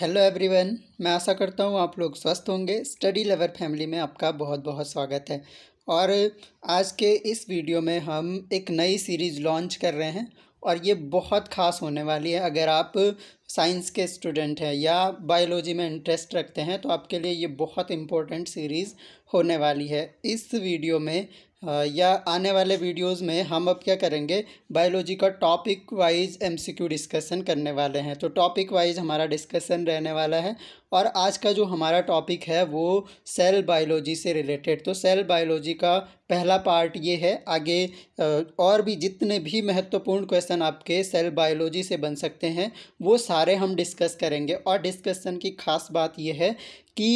hello everyone मैं आशा करता हूँ आप लोग स्वस्थ होंगे स्टडी लवर फैमिली में आपका बहुत बहुत स्वागत है और आज के इस वीडियो में हम एक नई सीरीज़ लॉन्च कर रहे हैं और ये बहुत ख़ास होने वाली है अगर आप साइंस के स्टूडेंट हैं या बायोलॉजी में इंटरेस्ट रखते हैं तो आपके लिए ये बहुत इम्पोर्टेंट सीरीज़ होने वाली है इस वीडियो में या आने वाले वीडियोस में हम अब क्या करेंगे बायोलॉजी का टॉपिक वाइज एमसीक्यू डिस्कशन करने वाले हैं तो टॉपिक वाइज हमारा डिस्कशन रहने वाला है और आज का जो हमारा टॉपिक है वो सेल बायोलॉजी से रिलेटेड तो सेल बायोलॉजी का पहला पार्ट ये है आगे और भी जितने भी महत्वपूर्ण क्वेश्चन आपके सेल बायोलॉजी से बन सकते हैं वो सारे हम डिस्कस करेंगे और डिस्कशन की खास बात यह है कि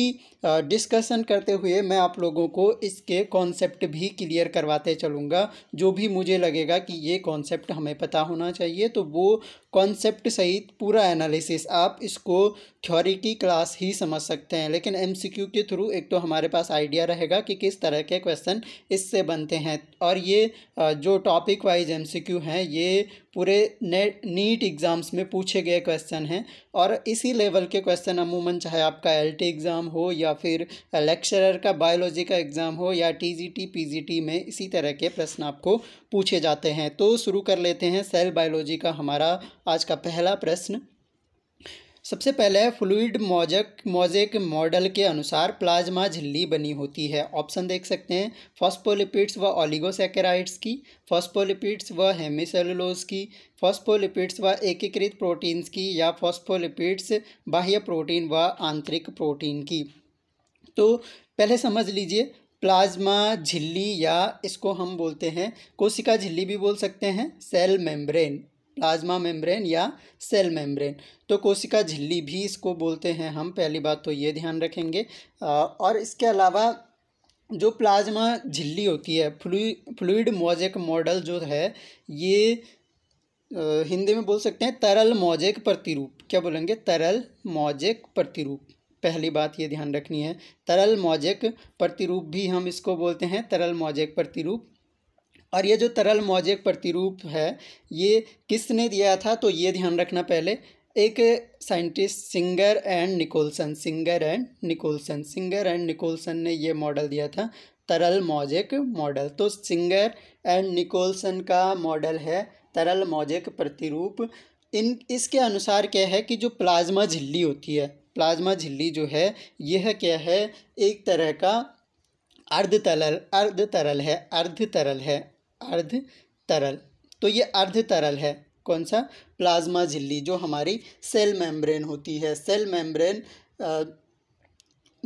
डिस्कशन करते हुए मैं आप लोगों को इसके कॉन्सेप्ट भी क्लियर करवाते चलूँगा जो भी मुझे लगेगा कि ये कॉन्सेप्ट हमें पता होना चाहिए तो वो कॉन्सेप्ट सहित पूरा एनालिसिस आप इसको थ्योरी की क्लास पास ही समझ सकते हैं लेकिन एम के थ्रू एक तो हमारे पास आइडिया रहेगा कि किस तरह के क्वेश्चन इससे बनते हैं और ये जो टॉपिक वाइज क्यू हैं ये पूरे नेट नीट एग्ज़ाम्स में पूछे गए क्वेश्चन हैं और इसी लेवल के क्वेश्चन अमूमन चाहे आपका एल एग्ज़ाम हो या फिर लेक्चरर का बायोलॉजी का एग्ज़ाम हो या टी जी में इसी तरह के प्रश्न आपको पूछे जाते हैं तो शुरू कर लेते हैं सेल बायोलॉजी का हमारा आज का पहला प्रश्न सबसे पहले फ्लूड मोजक मोजेक मॉडल के अनुसार प्लाज्मा झिल्ली बनी होती है ऑप्शन देख सकते हैं फॉस्पोलिपिड्स व ऑलिगोसेकेराइड्स की फॉस्पोलिपिड्स व हेमिसेलुलोज की फॉस्पोलिपिड्स व एकीकृत प्रोटीन्स की या फॉस्पोलिपिड्स बाह्य प्रोटीन व आंतरिक प्रोटीन की तो पहले समझ लीजिए प्लाज्मा झिल्ली या इसको हम बोलते हैं कोशिका झिल्ली भी बोल सकते हैं सेल मेम्ब्रेन प्लाज्मा मेम्ब्रेन या सेल मेम्ब्रेन तो कोशिका झिल्ली भी इसको बोलते हैं हम पहली बात तो ये ध्यान रखेंगे और इसके अलावा जो प्लाज्मा झिल्ली होती है फ्लूड मोजेक मॉडल जो है ये हिंदी में बोल सकते हैं तरल मोजेक प्रतिरूप क्या बोलेंगे तरल मोजेक प्रतिरूप पहली बात ये ध्यान रखनी है तरल मोजेक प्रतिरूप भी हम इसको बोलते हैं तरल मोजेक प्रतिरूप और ये जो तरल मौजिक प्रतिरूप है ये किसने दिया था तो ये ध्यान रखना पहले एक scientist Singer and Nicolson Singer and Nicolson Singer and Nicolson ने ये मॉडल दिया था तरल मौजिक मॉडल तो सिंगर एंड निकोलसन का मॉडल है तरल मौजिक प्रतिरूप इन इसके अनुसार क्या है कि जो प्लाज्मा झिल्ली होती है प्लाज्मा झिल्ली जो है यह क्या है एक तरह का अर्ध तरल अर्ध तरल है अर्ध तरल है अर्ध तरल तो ये अर्ध तरल है कौन सा प्लाज्मा झिल्ली जो हमारी सेल मेम्ब्रेन होती है सेल मेम्ब्रेन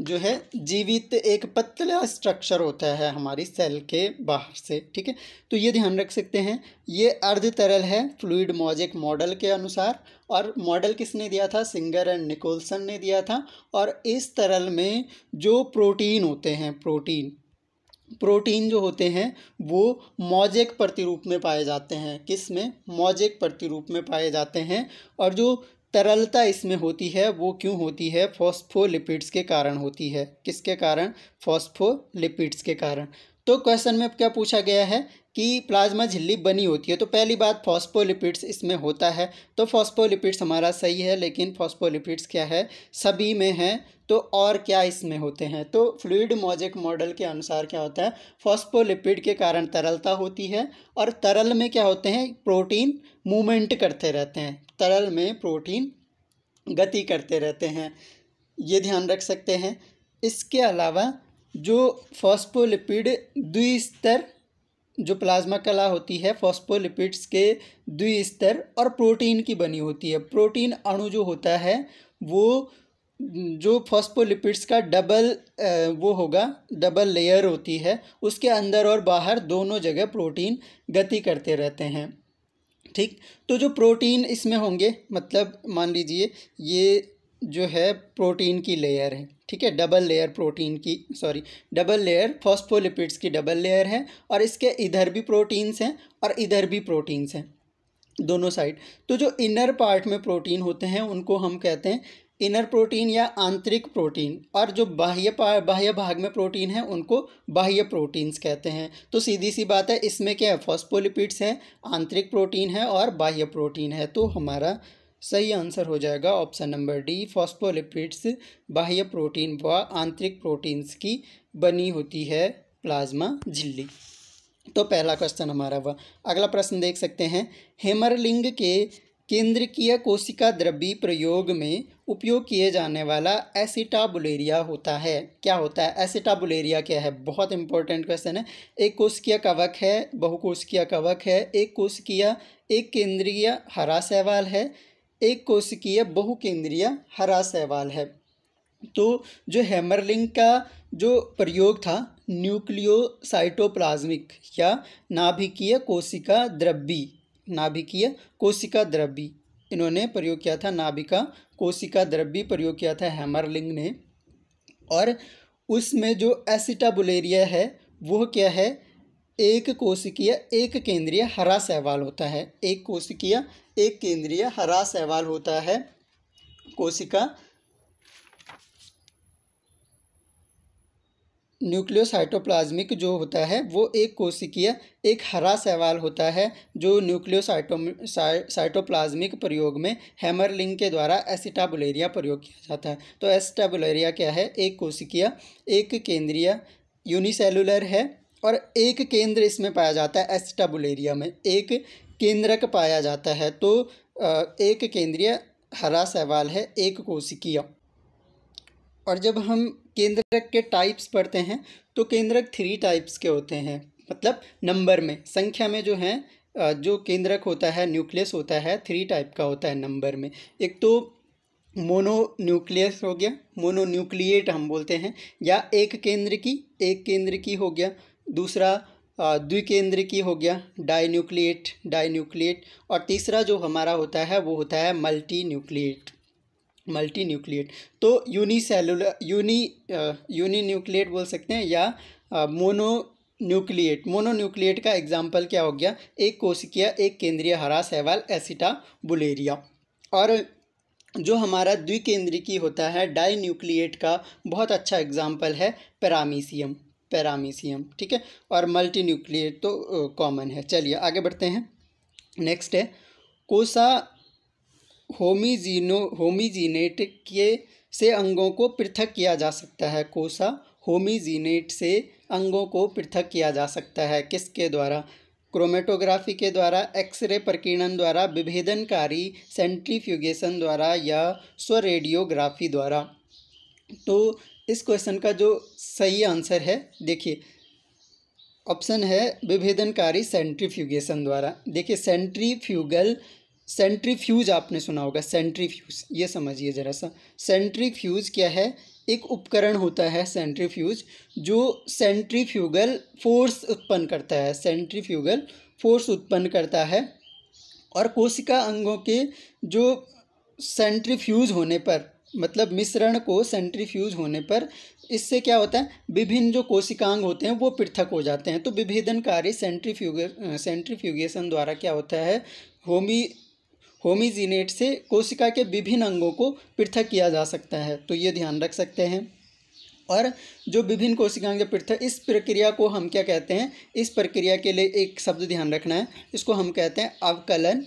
जो है जीवित एक पतला स्ट्रक्चर होता है हमारी सेल के बाहर से ठीक है तो ये ध्यान रख सकते हैं ये अर्ध तरल है फ्लूड मॉजिक मॉडल के अनुसार और मॉडल किसने दिया था सिंगर एंड निकोलसन ने दिया था और इस तरल में जो प्रोटीन होते हैं प्रोटीन प्रोटीन जो होते हैं वो मोजेक प्रतिरूप में पाए जाते हैं किस में मोजेक प्रतिरूप में पाए जाते हैं और जो तरलता इसमें होती है वो क्यों होती है फॉस्फोलिपिड्स के कारण होती है किसके कारण फॉस्फोलिपिड्स के कारण तो क्वेश्चन में क्या पूछा गया है कि प्लाज्मा झिल्ली बनी होती है तो पहली बात फॉस्फोलिपिड्स इसमें होता है तो फॉस्फोलिपिड्स हमारा सही है लेकिन फॉस्फोलिपिड्स क्या है सभी में है तो और क्या इसमें होते हैं तो फ्लूड मोजेक मॉडल के अनुसार क्या होता है फॉस्फोलिपिड के कारण तरलता होती है और तरल में क्या होते हैं प्रोटीन मूवमेंट करते रहते हैं तरल में प्रोटीन गति करते रहते हैं ये ध्यान रख सकते हैं इसके अलावा जो फॉस्फोलिपिड द्विस्तर जो प्लाज्मा कला होती है फॉस्फोलिपिड्स के द्विस्तर और प्रोटीन की बनी होती है प्रोटीन अणु जो होता है वो जो फॉस्फोलिपिड्स का डबल वो होगा डबल लेयर होती है उसके अंदर और बाहर दोनों जगह प्रोटीन गति करते रहते हैं ठीक तो जो प्रोटीन इसमें होंगे मतलब मान लीजिए ये जो है प्रोटीन की लेयर है ठीक है डबल लेयर प्रोटीन की सॉरी डबल लेयर फॉस्फोलिपिड्स की डबल लेयर है और इसके इधर भी प्रोटीन्स हैं और इधर भी प्रोटीन्स हैं दोनों साइड तो जो इनर पार्ट में प्रोटीन होते हैं उनको हम कहते हैं इनर प्रोटीन या आंतरिक प्रोटीन और जो बाह्य बाह्य भाग में प्रोटीन है उनको बाह्य प्रोटीन्स कहते हैं तो सीधी सी बात है इसमें क्या है फॉस्फोलिपिड्स हैं आंतरिक प्रोटीन है और बाह्य प्रोटीन है तो हमारा सही आंसर हो जाएगा ऑप्शन नंबर डी फॉस्फोलिपिड्स बाह्य प्रोटीन व आंतरिक प्रोटीन्स की बनी होती है प्लाज्मा झिल्ली तो पहला क्वेश्चन हमारा हुआ अगला प्रश्न देख सकते हैं हेमरलिंग के केंद्रकीय कोशिका द्रव्य प्रयोग में उपयोग किए जाने वाला एसिटाबुलेरिया होता है क्या होता है एसिटाबुलेरिया क्या है बहुत इंपॉर्टेंट क्वेश्चन है एक कोशिकीय कवक है बहुकोशिकीय कवक है एक कोशिकीय एक केंद्रीय हरा सहवाल है एक कोशिकीय बहुकेंद्रीय हरा सहवाल है तो जो हैमरलिंग का जो प्रयोग था न्यूक्लियोसाइटोप्लाज्मिक या नाभिकीय कोशिका द्रव्य नाभिकीय कोशिका द्रव्य इन्होंने प्रयोग किया था नाभिका कोशिका द्रव्य प्रयोग किया था हैमरलिंग ने और उसमें जो एसिटाबुलेरिया है वह क्या है एक कोशिकीय एक केंद्रीय हरा सहवाल होता है एक कोशिकीय एक केंद्रीय हरा सहवाल होता है कोशिका न्यूक्लियोसाइटोप्लाज्मिक जो होता है वो एक कोशिकीय एक हरा सहवाल होता है जो न्यूक्लियोसाइटो साइटोप्लाज्मिक प्रयोग में हैमरलिंग के द्वारा एसिटाबुलेरिया प्रयोग किया जाता है तो एसिटाबुलेरिया क्या है एक कोशिकीय एक केंद्रीय यूनिसेलुलर है और एक केंद्र इसमें पाया जाता है एसिटाबुलेरिया में एक केंद्रक पाया जाता है तो एक केंद्रीय हरा सवाल है एक कोशिकीय और जब हम केंद्रक के टाइप्स पढ़ते हैं तो केंद्रक थ्री टाइप्स के होते हैं मतलब नंबर में संख्या में जो है जो केंद्रक होता है न्यूक्लियस होता है थ्री टाइप का होता है नंबर में एक तो मोनो न्यूक्लियस हो गया मोनो न्यूक्लिएट हम बोलते हैं या एक केंद्र की एक केंद्र की हो गया दूसरा द्विकेंद्रिकी हो गया डाईन्यूक्लिएट डाईन्यूक्लिएट और तीसरा जो हमारा होता है वो होता है मल्टी न्यूक्लिएट मल्टी न्यूक्लिएट तो यूनिसेलुलर यूनि यूनि न्यूक्लिएट बोल सकते हैं या मोनो न्यूक्लिएट न्यूक्लिएट का एग्जाम्पल क्या हो गया एक कोशिकीय एक केंद्रीय हरा सहवाल एसिटा बुलेरिया और जो हमारा द्विकेंद्रिकी होता है डाई न्यूक्लिएट का बहुत अच्छा एग्जाम्पल है पैरामीसियम पैरामीसियम ठीक है और मल्टी न्यूक्लियर तो कॉमन है चलिए आगे बढ़ते हैं नेक्स्ट है कोसा होमीजीनो होमीजीनेट के से अंगों को पृथक किया जा सकता है कोसा होमीजीनेट से अंगों को पृथक किया जा सकता है किसके द्वारा क्रोमेटोग्राफी के द्वारा एक्सरे प्रकीर्णन द्वारा विभेदनकारी सेंट्रीफ्यूगेशन द्वारा या स्वरेडियोग्राफी द्वारा तो इस क्वेश्चन का जो सही आंसर है देखिए ऑप्शन है विभेदनकारी सेंट्रीफ्यूगेशन द्वारा देखिए सेंट्रीफ्यूगल सेंट्रीफ्यूज आपने सुना होगा सेंट्रीफ्यूज ये समझिए ज़रा सा सेंट्रीफ्यूज क्या है एक उपकरण होता है सेंट्रीफ्यूज जो सेंट्रीफ्यूगल फोर्स उत्पन्न करता है सेंट्रीफ्यूगल फोर्स उत्पन्न करता है और कोशिका अंगों के जो सेंट्रीफ्यूज होने पर मतलब मिश्रण को सेंट्रीफ्यूज होने पर इससे क्या होता है विभिन्न जो कोशिकांग होते हैं वो पृथक हो जाते हैं तो विभेदन कार्य सेंट्रीफ्यूगे सेंट्रीफ्यूगेशन द्वारा क्या होता है होमी होमीजीनेट से कोशिका के विभिन्न अंगों को पृथक किया जा सकता है तो ये ध्यान रख सकते हैं और जो विभिन्न कोशिकांग के पृथक इस प्रक्रिया को हम क्या कहते हैं इस प्रक्रिया के लिए एक शब्द ध्यान रखना है इसको हम कहते हैं अवकलन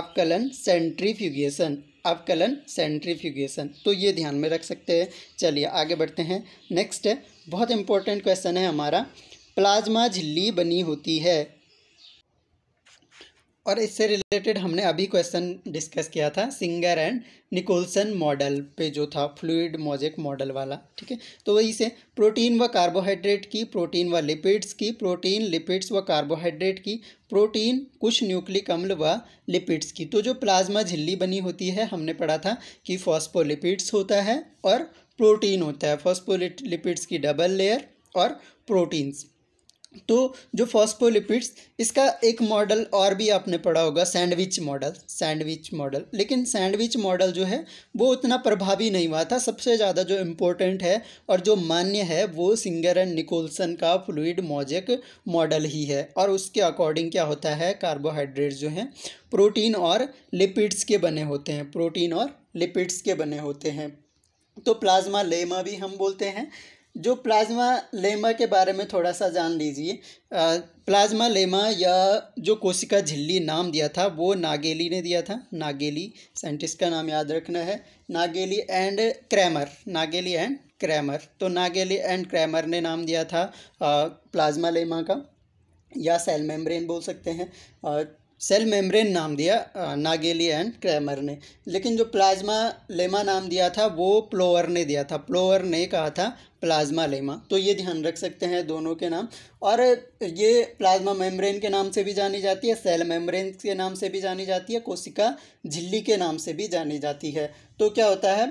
अवकलन सेंट्रीफ्यूगेशन अवकलन सेंट्रीफ्यूगेशन तो ये ध्यान में रख सकते हैं चलिए आगे बढ़ते हैं नेक्स्ट है बहुत इंपॉर्टेंट क्वेश्चन है हमारा प्लाज्मा झिल्ली बनी होती है और इससे रिलेटेड हमने अभी क्वेश्चन डिस्कस किया था सिंगर एंड निकोलसन मॉडल पे जो था फ्लूड मोजेक मॉडल वाला ठीक है तो वही से प्रोटीन व कार्बोहाइड्रेट की प्रोटीन व लिपिड्स की प्रोटीन लिपिड्स व कार्बोहाइड्रेट की प्रोटीन कुछ न्यूक्लिक अम्ल व लिपिड्स की तो जो प्लाज्मा झिल्ली बनी होती है हमने पढ़ा था कि फॉस्पोलिपिड्स होता है और प्रोटीन होता है लिपिड्स की डबल लेयर और प्रोटीन्स तो जो फॉस्फोलिपिड्स इसका एक मॉडल और भी आपने पढ़ा होगा सैंडविच मॉडल सैंडविच मॉडल लेकिन सैंडविच मॉडल जो है वो उतना प्रभावी नहीं हुआ था सबसे ज़्यादा जो इम्पोर्टेंट है और जो मान्य है वो सिंगर एंड निकोलसन का फ्लूड मोजेक मॉडल ही है और उसके अकॉर्डिंग क्या होता है कार्बोहाइड्रेट जो हैं प्रोटीन और लिपिड्स के बने होते हैं प्रोटीन और लिपिड्स के बने होते हैं तो प्लाज्मा लेमा भी हम बोलते हैं जो प्लाज्मा लेमा के बारे में थोड़ा सा जान लीजिए प्लाज्मा लेमा या जो कोशिका झिल्ली नाम दिया था वो नागेली ने दिया था नागेली साइंटिस्ट का नाम याद रखना है Nageli and Cramer Nageli and Cramer तो नागेली एंड क्रैमर ने नाम दिया था प्लाज्मा लेमा का या सेल मेम्ब्रेन बोल सकते हैं सेल मेम्ब्रेन नाम दिया नागेली एंड क्रैमर ने लेकिन जो प्लाज्मा लेमा नाम दिया था वो प्लोअर ने दिया था प्लोअर ने कहा था प्लाज्मा लेमा तो ये ध्यान रख सकते हैं दोनों के नाम और ये प्लाज्मा मेम्ब्रेन के नाम से भी जानी जाती है सेल मेम्ब्रेन के नाम से भी जानी जाती है कोशिका झिल्ली के नाम से भी जानी जाती है तो क्या होता है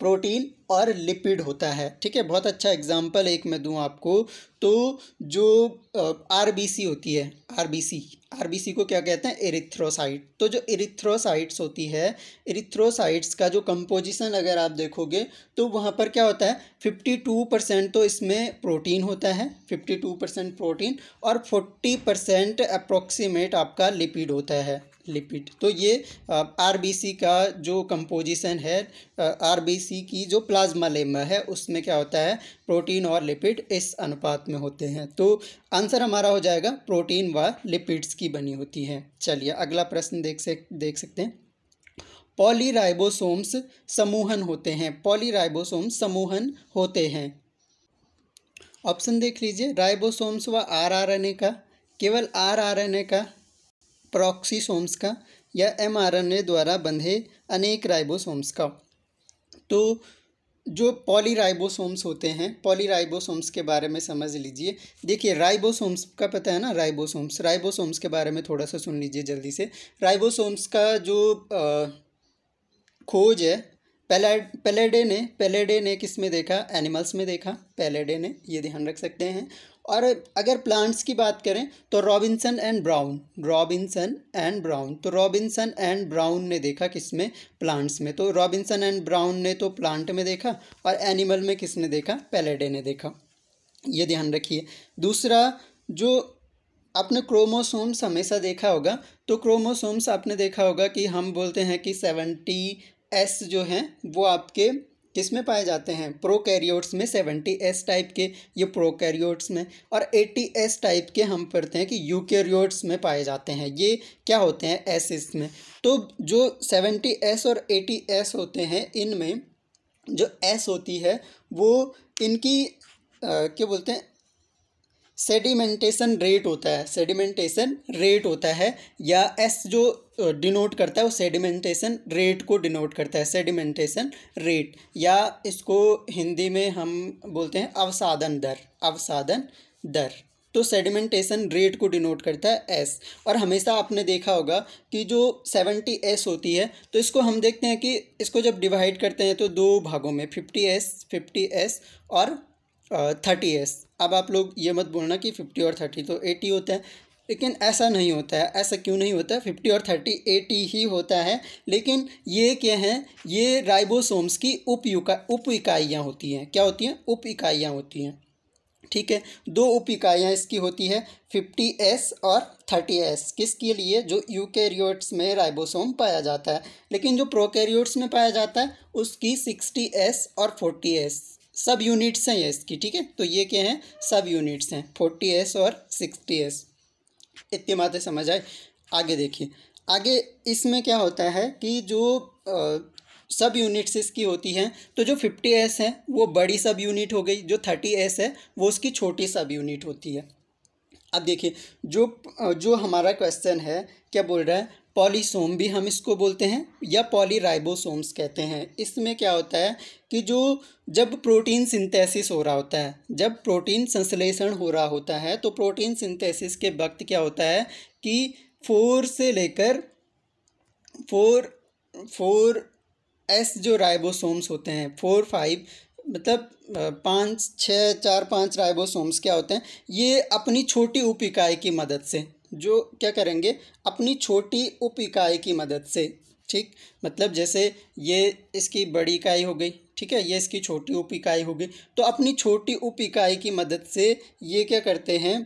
प्रोटीन और लिपिड होता है ठीक है बहुत अच्छा एग्जाम्पल एक मैं दूँ आपको तो जो आरबीसी होती है आरबीसी आरबीसी को क्या कहते हैं एरिथ्रोसाइट तो जो एरिथ्रोसाइट्स होती है एरिथ्रोसाइट्स का जो कंपोजिशन अगर आप देखोगे तो वहाँ पर क्या होता है फिफ्टी टू परसेंट तो इसमें प्रोटीन होता है फिफ्टी टू परसेंट प्रोटीन और फोर्टी परसेंट अप्रोक्सीमेट आपका लिपिड होता है लिपिड तो ये आरबीसी का जो कंपोजिशन है आरबीसी की जो प्लाज्मा लेमा है उसमें क्या होता है प्रोटीन और लिपिड इस अनुपात में होते हैं तो आंसर हमारा हो जाएगा प्रोटीन व लिपिड्स की बनी होती है चलिए अगला प्रश्न देख से देख सकते हैं पॉलीराइबोसोम्स समूहन होते हैं पॉलीराइबोसोम्स समूहन होते हैं ऑप्शन देख लीजिए राइबोसोम्स व आरआरएनए का केवल आरआरएनए का प्रॉक्सीसोम्स का या एमआरएनए द्वारा बंधे अनेक राइबोसोम्स का तो जो पॉलीराइबोसोम्स होते हैं पॉलीराइबोसोम्स के बारे में समझ लीजिए देखिए राइबोसोम्स का पता है ना राइबोसोम्स राइबोसोम्स के बारे में थोड़ा सा सुन लीजिए जल्दी से राइबोसोम्स का जो आ, खोज है पेलेड पेलेडे ने पेलेडे ने किस में देखा एनिमल्स में देखा पेलेडे ने ये ध्यान रख सकते हैं और अगर प्लांट्स की बात करें तो Robinson and Brown Robinson and Brown तो रॉबिन्सन एंड ब्राउन ने देखा किस में प्लांट्स में तो रॉबिन्सन एंड ब्राउन ने तो प्लांट में देखा और एनिमल में किसने देखा पैलेडे ने देखा ये ध्यान रखिए दूसरा जो आपने क्रोमोसोम्स हमेशा देखा होगा तो क्रोमोसोम्स आपने देखा होगा कि हम बोलते हैं कि सेवेंटी एस जो हैं वो आपके किस में पाए जाते हैं प्रोकैरियोट्स में सेवेंटी एस टाइप के ये प्रोकैरियोट्स में और एटी एस टाइप के हम पढ़ते हैं कि यूकैरियोट्स में पाए जाते हैं ये क्या होते हैं एसिस में तो जो सेवेंटी एस और एटी एस होते हैं इनमें जो एस होती है वो इनकी आ, क्या बोलते हैं सेडिमेंटेशन रेट होता है सेडिमेंटेशन रेट होता है या एस जो डिनोट करता है वो सेडिमेंटेशन रेट को डिनोट करता है सेडिमेंटेशन रेट या इसको हिंदी में हम बोलते हैं अवसादन दर अवसादन दर तो सेडिमेंटेशन रेट को डिनोट करता है एस और हमेशा आपने देखा होगा कि जो सेवेंटी एस होती है तो इसको हम देखते हैं कि इसको जब डिवाइड करते हैं तो दो भागों में फिफ्टी एस फिफ्टी एस और थर्टी एस अब आप लोग ये मत बोलना कि फिफ्टी और थर्टी तो एटी होता है लेकिन ऐसा नहीं होता है ऐसा क्यों नहीं होता है फिफ्टी और थर्टी एटी ही होता है लेकिन ये क्या है ये राइबोसोम्स की उप उप इकाइयाँ होती हैं क्या होती हैं उप इकाइयाँ होती हैं ठीक है दो उप इकाइयाँ इसकी होती है फिफ्टी एस और थर्टी एस किसके लिए जो यूकैरियोट्स में राइबोसोम पाया जाता है लेकिन जो प्रोकैरियोट्स में पाया जाता है उसकी सिक्सटी एस और फोर्टी एस सब यूनिट्स हैं ये इसकी ठीक है तो ये क्या हैं सब यूनिट्स हैं फोर्टी एस और सिक्सटी एस इतनी बातें समझ आए आगे देखिए आगे इसमें क्या होता है कि जो आ, सब यूनिट्स इसकी होती हैं तो जो फिफ्टी एस है वो बड़ी सब यूनिट हो गई जो थर्टी एस है वो उसकी छोटी सब यूनिट होती है अब देखिए जो जो हमारा क्वेश्चन है क्या बोल रहा है पॉलीसोम भी हम इसको बोलते हैं या पॉलीराइबोसोम्स कहते हैं इसमें क्या होता है कि जो जब प्रोटीन सिंथेसिस हो रहा होता है जब प्रोटीन संश्लेषण हो रहा होता है तो प्रोटीन सिंथेसिस के वक्त क्या होता है कि फोर से लेकर फोर फोर एस जो राइबोसोम्स होते हैं फोर फाइव मतलब पाँच छः चार पाँच राइबोसोम्स क्या होते हैं ये अपनी छोटी उप इकाई की मदद से जो क्या करेंगे अपनी छोटी उप इकाई की मदद से ठीक मतलब जैसे ये इसकी बड़ी इकाई हो गई ठीक है ये इसकी छोटी उप इकाई हो गई तो अपनी छोटी उप इकाई की मदद से ये क्या करते हैं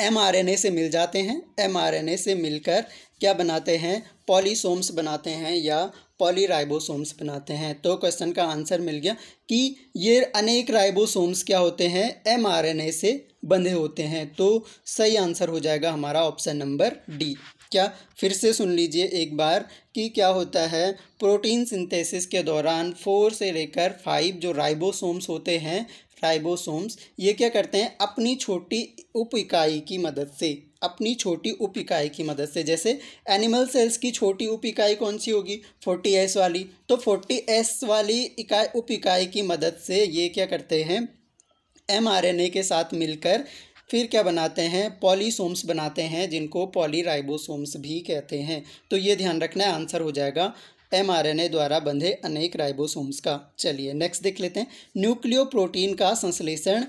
एम आर एन ए से मिल जाते हैं एम आर एन ए से मिलकर क्या बनाते हैं पॉलीसोम्स बनाते हैं या पॉलीराइबोसोम्स बनाते हैं तो क्वेश्चन का आंसर मिल गया कि ये अनेक राइबोसोम्स क्या होते हैं एमआरएनए से बंधे होते हैं तो सही आंसर हो जाएगा हमारा ऑप्शन नंबर डी क्या फिर से सुन लीजिए एक बार कि क्या होता है प्रोटीन सिंथेसिस के दौरान फोर से लेकर फाइव जो राइबोसोम्स होते हैं राइबोसोम्स ये क्या करते हैं अपनी छोटी उप इकाई की मदद से अपनी छोटी उप इकाई की मदद से जैसे एनिमल सेल्स की छोटी उप इकाई कौन सी होगी फोर्टी एस वाली तो फोर्टी एस वाली इकाई उप इकाई की मदद से ये क्या करते हैं एम आर एन ए के साथ मिलकर फिर क्या बनाते हैं पॉलीसोम्स बनाते हैं जिनको पॉलीराइबोसोम्स भी कहते हैं तो ये ध्यान रखना है आंसर हो जाएगा एमआरएनए द्वारा बंधे अनेक राइबोसोम्स का चलिए नेक्स्ट देख लेते हैं न्यूक्लियो प्रोटीन का संश्लेषण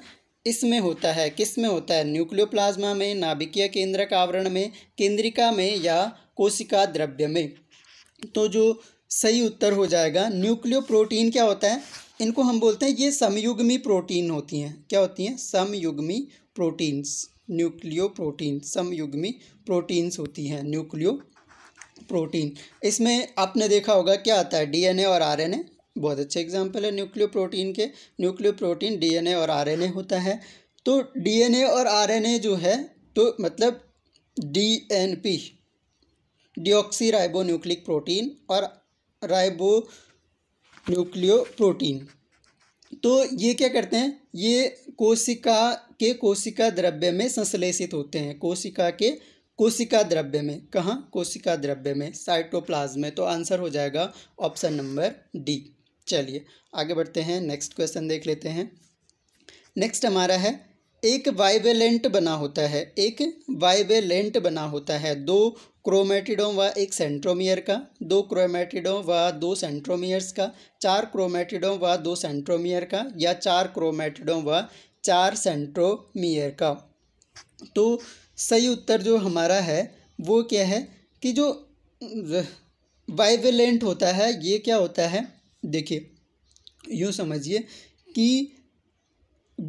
इसमें होता है किस में होता है न्यूक्लियोप्लाज्मा में नाभिकीय केंद्रक आवरण में केंद्रिका में या कोशिका द्रव्य में तो जो सही उत्तर हो जाएगा न्यूक्लियो प्रोटीन क्या होता है इनको हम बोलते हैं ये समयुग्मी प्रोटीन होती हैं क्या होती हैं समयुग्मी प्रोटीन्स न्यूक्लियो प्रोटीन समयुग्मी प्रोटीन्स होती हैं न्यूक्लियो प्रोटीन इसमें आपने देखा होगा क्या आता है डीएनए और आरएनए बहुत अच्छे एग्जाम्पल है न्यूक्लियो प्रोटीन के न्यूक्लियो प्रोटीन डीएनए और आरएनए होता है तो डीएनए और आरएनए जो है तो मतलब DNP deoxyribonucleic protein और राइबो न्यूक्लियो प्रोटीन तो ये क्या करते हैं ये कोशिका के कोशिका द्रव्य में संश्लेषित होते हैं कोशिका के कोशिका द्रव्य में कहाँ कोशिका द्रव्य में साइटोप्लाज्म में तो आंसर हो जाएगा ऑप्शन नंबर डी चलिए आगे बढ़ते हैं नेक्स्ट क्वेश्चन देख लेते हैं नेक्स्ट हमारा है एक वाइवेलेंट बना होता है एक वाइवेलेंट बना होता है दो क्रोमेटिडों व एक सेंट्रोमियर का दो क्रोमेटिडों व दो सेंट्रोमियर्स का चार क्रोमेटिडों व दो सेंट्रोमियर का या चार क्रोमेटिडों व चार सेंट्रोमियर का तो सही उत्तर जो हमारा है वो क्या है कि जो वाइवेलेंट होता है ये क्या होता है देखिए यूँ समझिए कि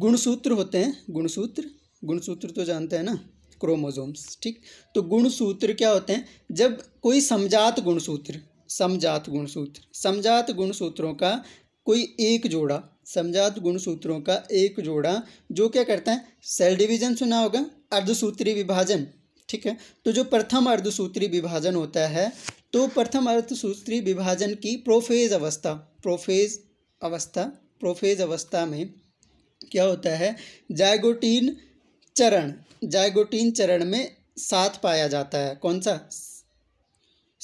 गुणसूत्र होते हैं गुणसूत्र गुणसूत्र तो जानते हैं ना क्रोमोजोम्स ठीक तो गुणसूत्र क्या होते हैं जब कोई समझात गुणसूत्र समझात गुणसूत्र समझात गुणसूत्रों का कोई एक जोड़ा समझात गुणसूत्रों का एक जोड़ा जो क्या करता है सेल डिवीजन सुना होगा अर्धसूत्री विभाजन ठीक है तो जो प्रथम अर्धसूत्री विभाजन होता है तो प्रथम अर्थसूत्री विभाजन की प्रोफेज अवस्था प्रोफेज अवस्था प्रोफेज अवस्था में क्या होता है जायगोटीन चरण जायगोटीन चरण में सात पाया जाता है कौन सा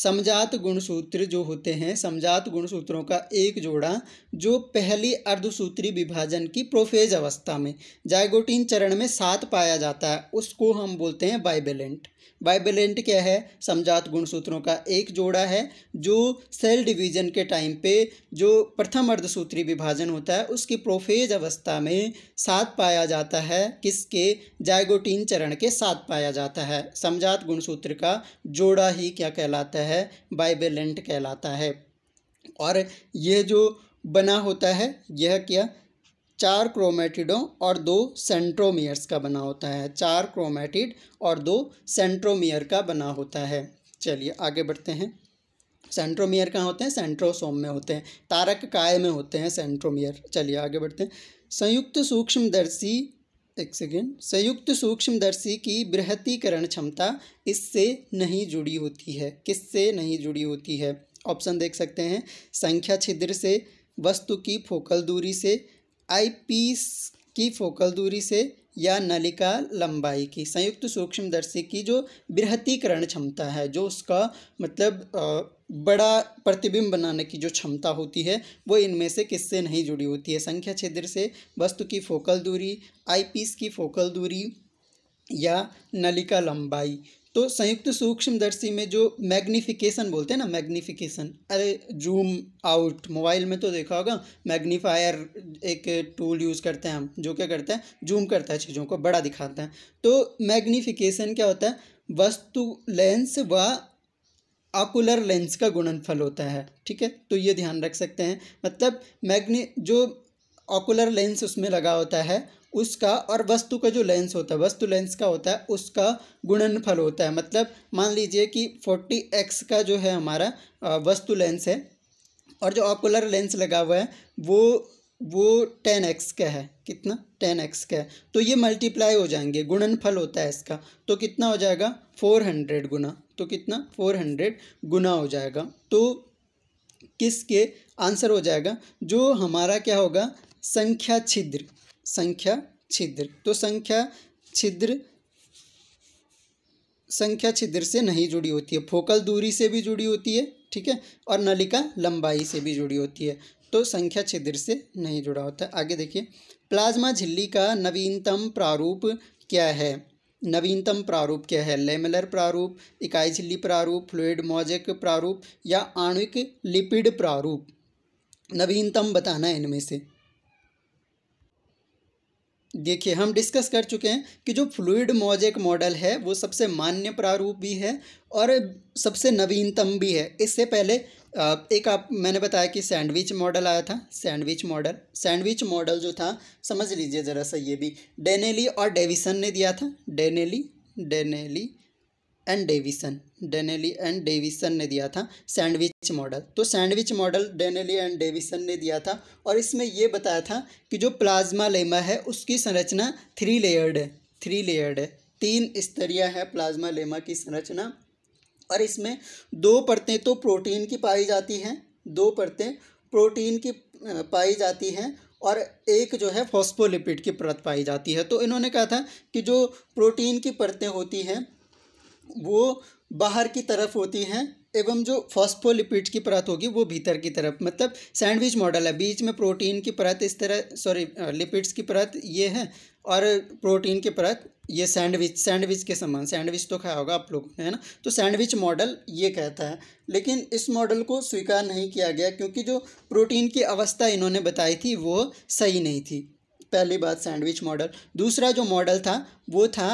समझात गुणसूत्र जो होते हैं समझात गुणसूत्रों का एक जोड़ा जो पहली अर्धसूत्री विभाजन की प्रोफेज अवस्था में जायगोटीन चरण में सात पाया जाता है उसको हम बोलते हैं बाइबेलेंट बाइबलेंट क्या है समझात गुणसूत्रों का एक जोड़ा है जो सेल डिवीजन के टाइम पे जो प्रथम अर्धसूत्री विभाजन होता है उसकी प्रोफेज अवस्था में साथ पाया जाता है किसके जायगोटीन चरण के साथ पाया जाता है समझात गुणसूत्र का जोड़ा ही क्या कहलाता है बाइबेलेंट कहलाता है और यह जो बना होता है यह क्या चार क्रोमेटिडों और दो सेंट्रोमियर्स का बना होता है चार क्रोमेटिड और दो सेंट्रोमियर का बना होता है चलिए आगे बढ़ते हैं सेंट्रोमियर कहाँ होते हैं सेंट्रोसोम में होते हैं तारक काय में होते हैं सेंट्रोमियर चलिए आगे बढ़ते हैं संयुक्त सूक्ष्मदर्शी एक सेकेंड संयुक्त सूक्ष्मदर्शी की बृहतीकरण क्षमता इससे नहीं जुड़ी होती है किससे नहीं जुड़ी होती है ऑप्शन देख सकते हैं संख्या छिद्र से वस्तु की फोकल दूरी से आईपीस की फोकल दूरी से या नलिका लंबाई की संयुक्त सूक्ष्मदर्शी की जो बृहतीकरण क्षमता है जो उसका मतलब बड़ा प्रतिबिंब बनाने की जो क्षमता होती है वो इनमें से किससे नहीं जुड़ी होती है संख्या छिद्र से वस्तु की फोकल दूरी आईपीस की फोकल दूरी या नलिका लंबाई तो संयुक्त सूक्ष्मदर्शी में जो मैग्नीफिकेशन बोलते हैं ना मैग्नीफिकेशन अरे जूम आउट मोबाइल में तो देखा होगा मैग्नीफायर एक टूल यूज़ करते हैं हम जो क्या करता है जूम करता है चीज़ों को बड़ा दिखाता है तो मैग्नीफिकेशन क्या होता है वस्तु लेंस व आकुलर लेंस का गुणनफल होता है ठीक है तो ये ध्यान रख सकते हैं मतलब मैग्नी जो ऑकुलर लेंस उसमें लगा होता है उसका और वस्तु का जो लेंस होता है वस्तु लेंस का होता है उसका गुणनफल होता है मतलब मान लीजिए कि फोर्टी एक्स का जो है हमारा वस्तु लेंस है और जो ऑकुलर लेंस लगा हुआ है वो वो टेन एक्स का है कितना टेन एक्स का है तो ये मल्टीप्लाई हो जाएंगे गुणनफल होता है इसका तो कितना हो जाएगा फोर हंड्रेड गुना तो कितना फोर हंड्रेड गुना हो जाएगा तो किसके आंसर हो जाएगा जो हमारा क्या होगा संख्या छिद्र संख्या छिद्र तो संख्या छिद्र संख्या छिद्र से नहीं जुड़ी होती है फोकल दूरी से भी जुड़ी होती है ठीक है और नलिका लंबाई से भी जुड़ी होती है तो संख्या छिद्र से नहीं जुड़ा होता है आगे देखिए प्लाज्मा झिल्ली का नवीनतम प्रारूप क्या है नवीनतम प्रारूप क्या है लेमलर प्रारूप इकाई झिल्ली प्रारूप फ्लूड मोजेक प्रारूप या आणविक लिपिड प्रारूप नवीनतम बताना है इनमें से देखिए हम डिस्कस कर चुके हैं कि जो फ्लूड मोजेक मॉडल है वो सबसे मान्य प्रारूप भी है और सबसे नवीनतम भी है इससे पहले एक आप मैंने बताया कि सैंडविच मॉडल आया था सैंडविच मॉडल सैंडविच मॉडल जो था समझ लीजिए ज़रा सा ये भी डेनेली और डेविसन ने दिया था Danielli Danielli and Davson Danielli and Davson ने दिया था सैंडविच मॉडल तो sandwich model Danielli and Davson ने दिया था और इसमें यह बताया था कि जो प्लाज्मा लेमा है उसकी संरचना थ्री लेयर्ड है थ्री लेयर्ड है तीन स्तरीय है प्लाज्मा लेमा की संरचना और इसमें दो परतें तो प्रोटीन की पाई जाती हैं दो परतें प्रोटीन की पाई जाती हैं और एक जो है फॉस्फोलिपिड की परत पाई जाती है तो इन्होंने कहा था कि जो प्रोटीन की परतें होती हैं वो बाहर की तरफ होती हैं एवं जो फॉस्फोलिपिड की परत होगी वो भीतर की तरफ मतलब सैंडविच मॉडल है बीच में प्रोटीन की परत इस तरह सॉरी लिपिड्स की परत ये है और प्रोटीन की परत ये सैंडविच सैंडविच के समान सैंडविच तो खाया होगा आप लोगों ने है ना तो सैंडविच मॉडल ये कहता है लेकिन इस मॉडल को स्वीकार नहीं किया गया क्योंकि जो प्रोटीन की अवस्था इन्होंने बताई थी वो सही नहीं थी पहली बात सैंडविच मॉडल दूसरा जो मॉडल था वो था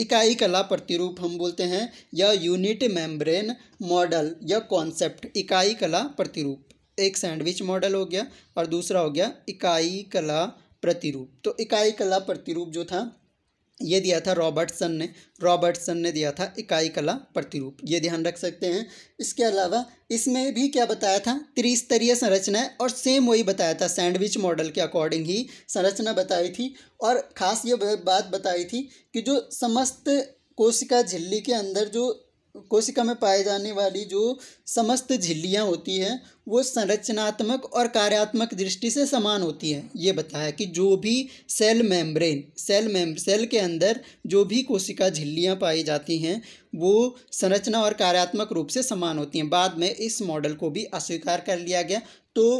इकाई कला प्रतिरूप हम बोलते हैं या यूनिट मेम्ब्रेन मॉडल या कॉन्सेप्ट इकाई कला प्रतिरूप एक सैंडविच मॉडल हो गया और दूसरा हो गया इकाई कला प्रतिरूप तो इकाई कला प्रतिरूप जो था ये दिया था रॉबर्टसन ने रॉबर्टसन ने दिया था इकाई कला प्रतिरूप ये ध्यान रख सकते हैं इसके अलावा इसमें भी क्या बताया था त्रिस्तरीय संरचना और सेम वही बताया था सैंडविच मॉडल के अकॉर्डिंग ही संरचना बताई थी और ख़ास ये बात बताई थी कि जो समस्त कोशिका झिल्ली के अंदर जो कोशिका में पाए जाने वाली जो समस्त झिल्लियाँ होती हैं वो संरचनात्मक और कार्यात्मक दृष्टि से समान होती हैं ये बताया कि जो भी cell membrane cell mem cell के अंदर जो भी कोशिका झिल्लियाँ पाई जाती हैं वो संरचना और कार्यात्मक रूप से समान होती हैं बाद में इस मॉडल को भी अस्वीकार कर लिया गया तो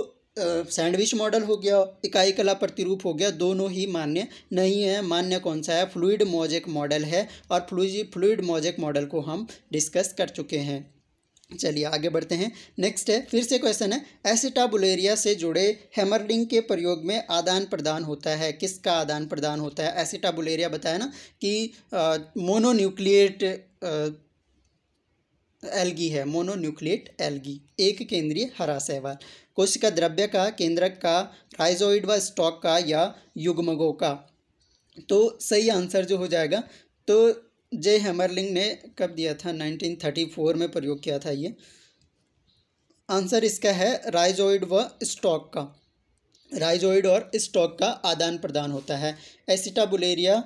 सैंडविच मॉडल हो गया इकाई कला प्रतिरूप हो गया दोनों ही मान्य नहीं है मान्य कौन सा है फ्लूइड मोजेक मॉडल है और फ्लूजी फ्लूइड मोजेक मॉडल को हम डिस्कस कर चुके हैं चलिए आगे बढ़ते हैं नेक्स्ट है फिर से क्वेश्चन है एसिटाबुलेरिया से जुड़े हैमरलिंग के प्रयोग में आदान प्रदान होता है किसका आदान प्रदान होता है एसिटाबुलेरिया बताया ना कि मोनोन्यूक्लिएट एल्गी है मोनोन्यूक्लिएट एल्गी एक केंद्रीय हरा सहवाल कोशिका द्रव्य का केंद्रक का राइजोइड व स्टॉक का या युग्मगो का तो सही आंसर जो हो जाएगा तो जे हेमरलिंग ने कब दिया था 1934 में प्रयोग किया था ये आंसर इसका है राइजोइड व स्टॉक का राइजोइड और स्टॉक का आदान प्रदान होता है एसिटाबुलेरिया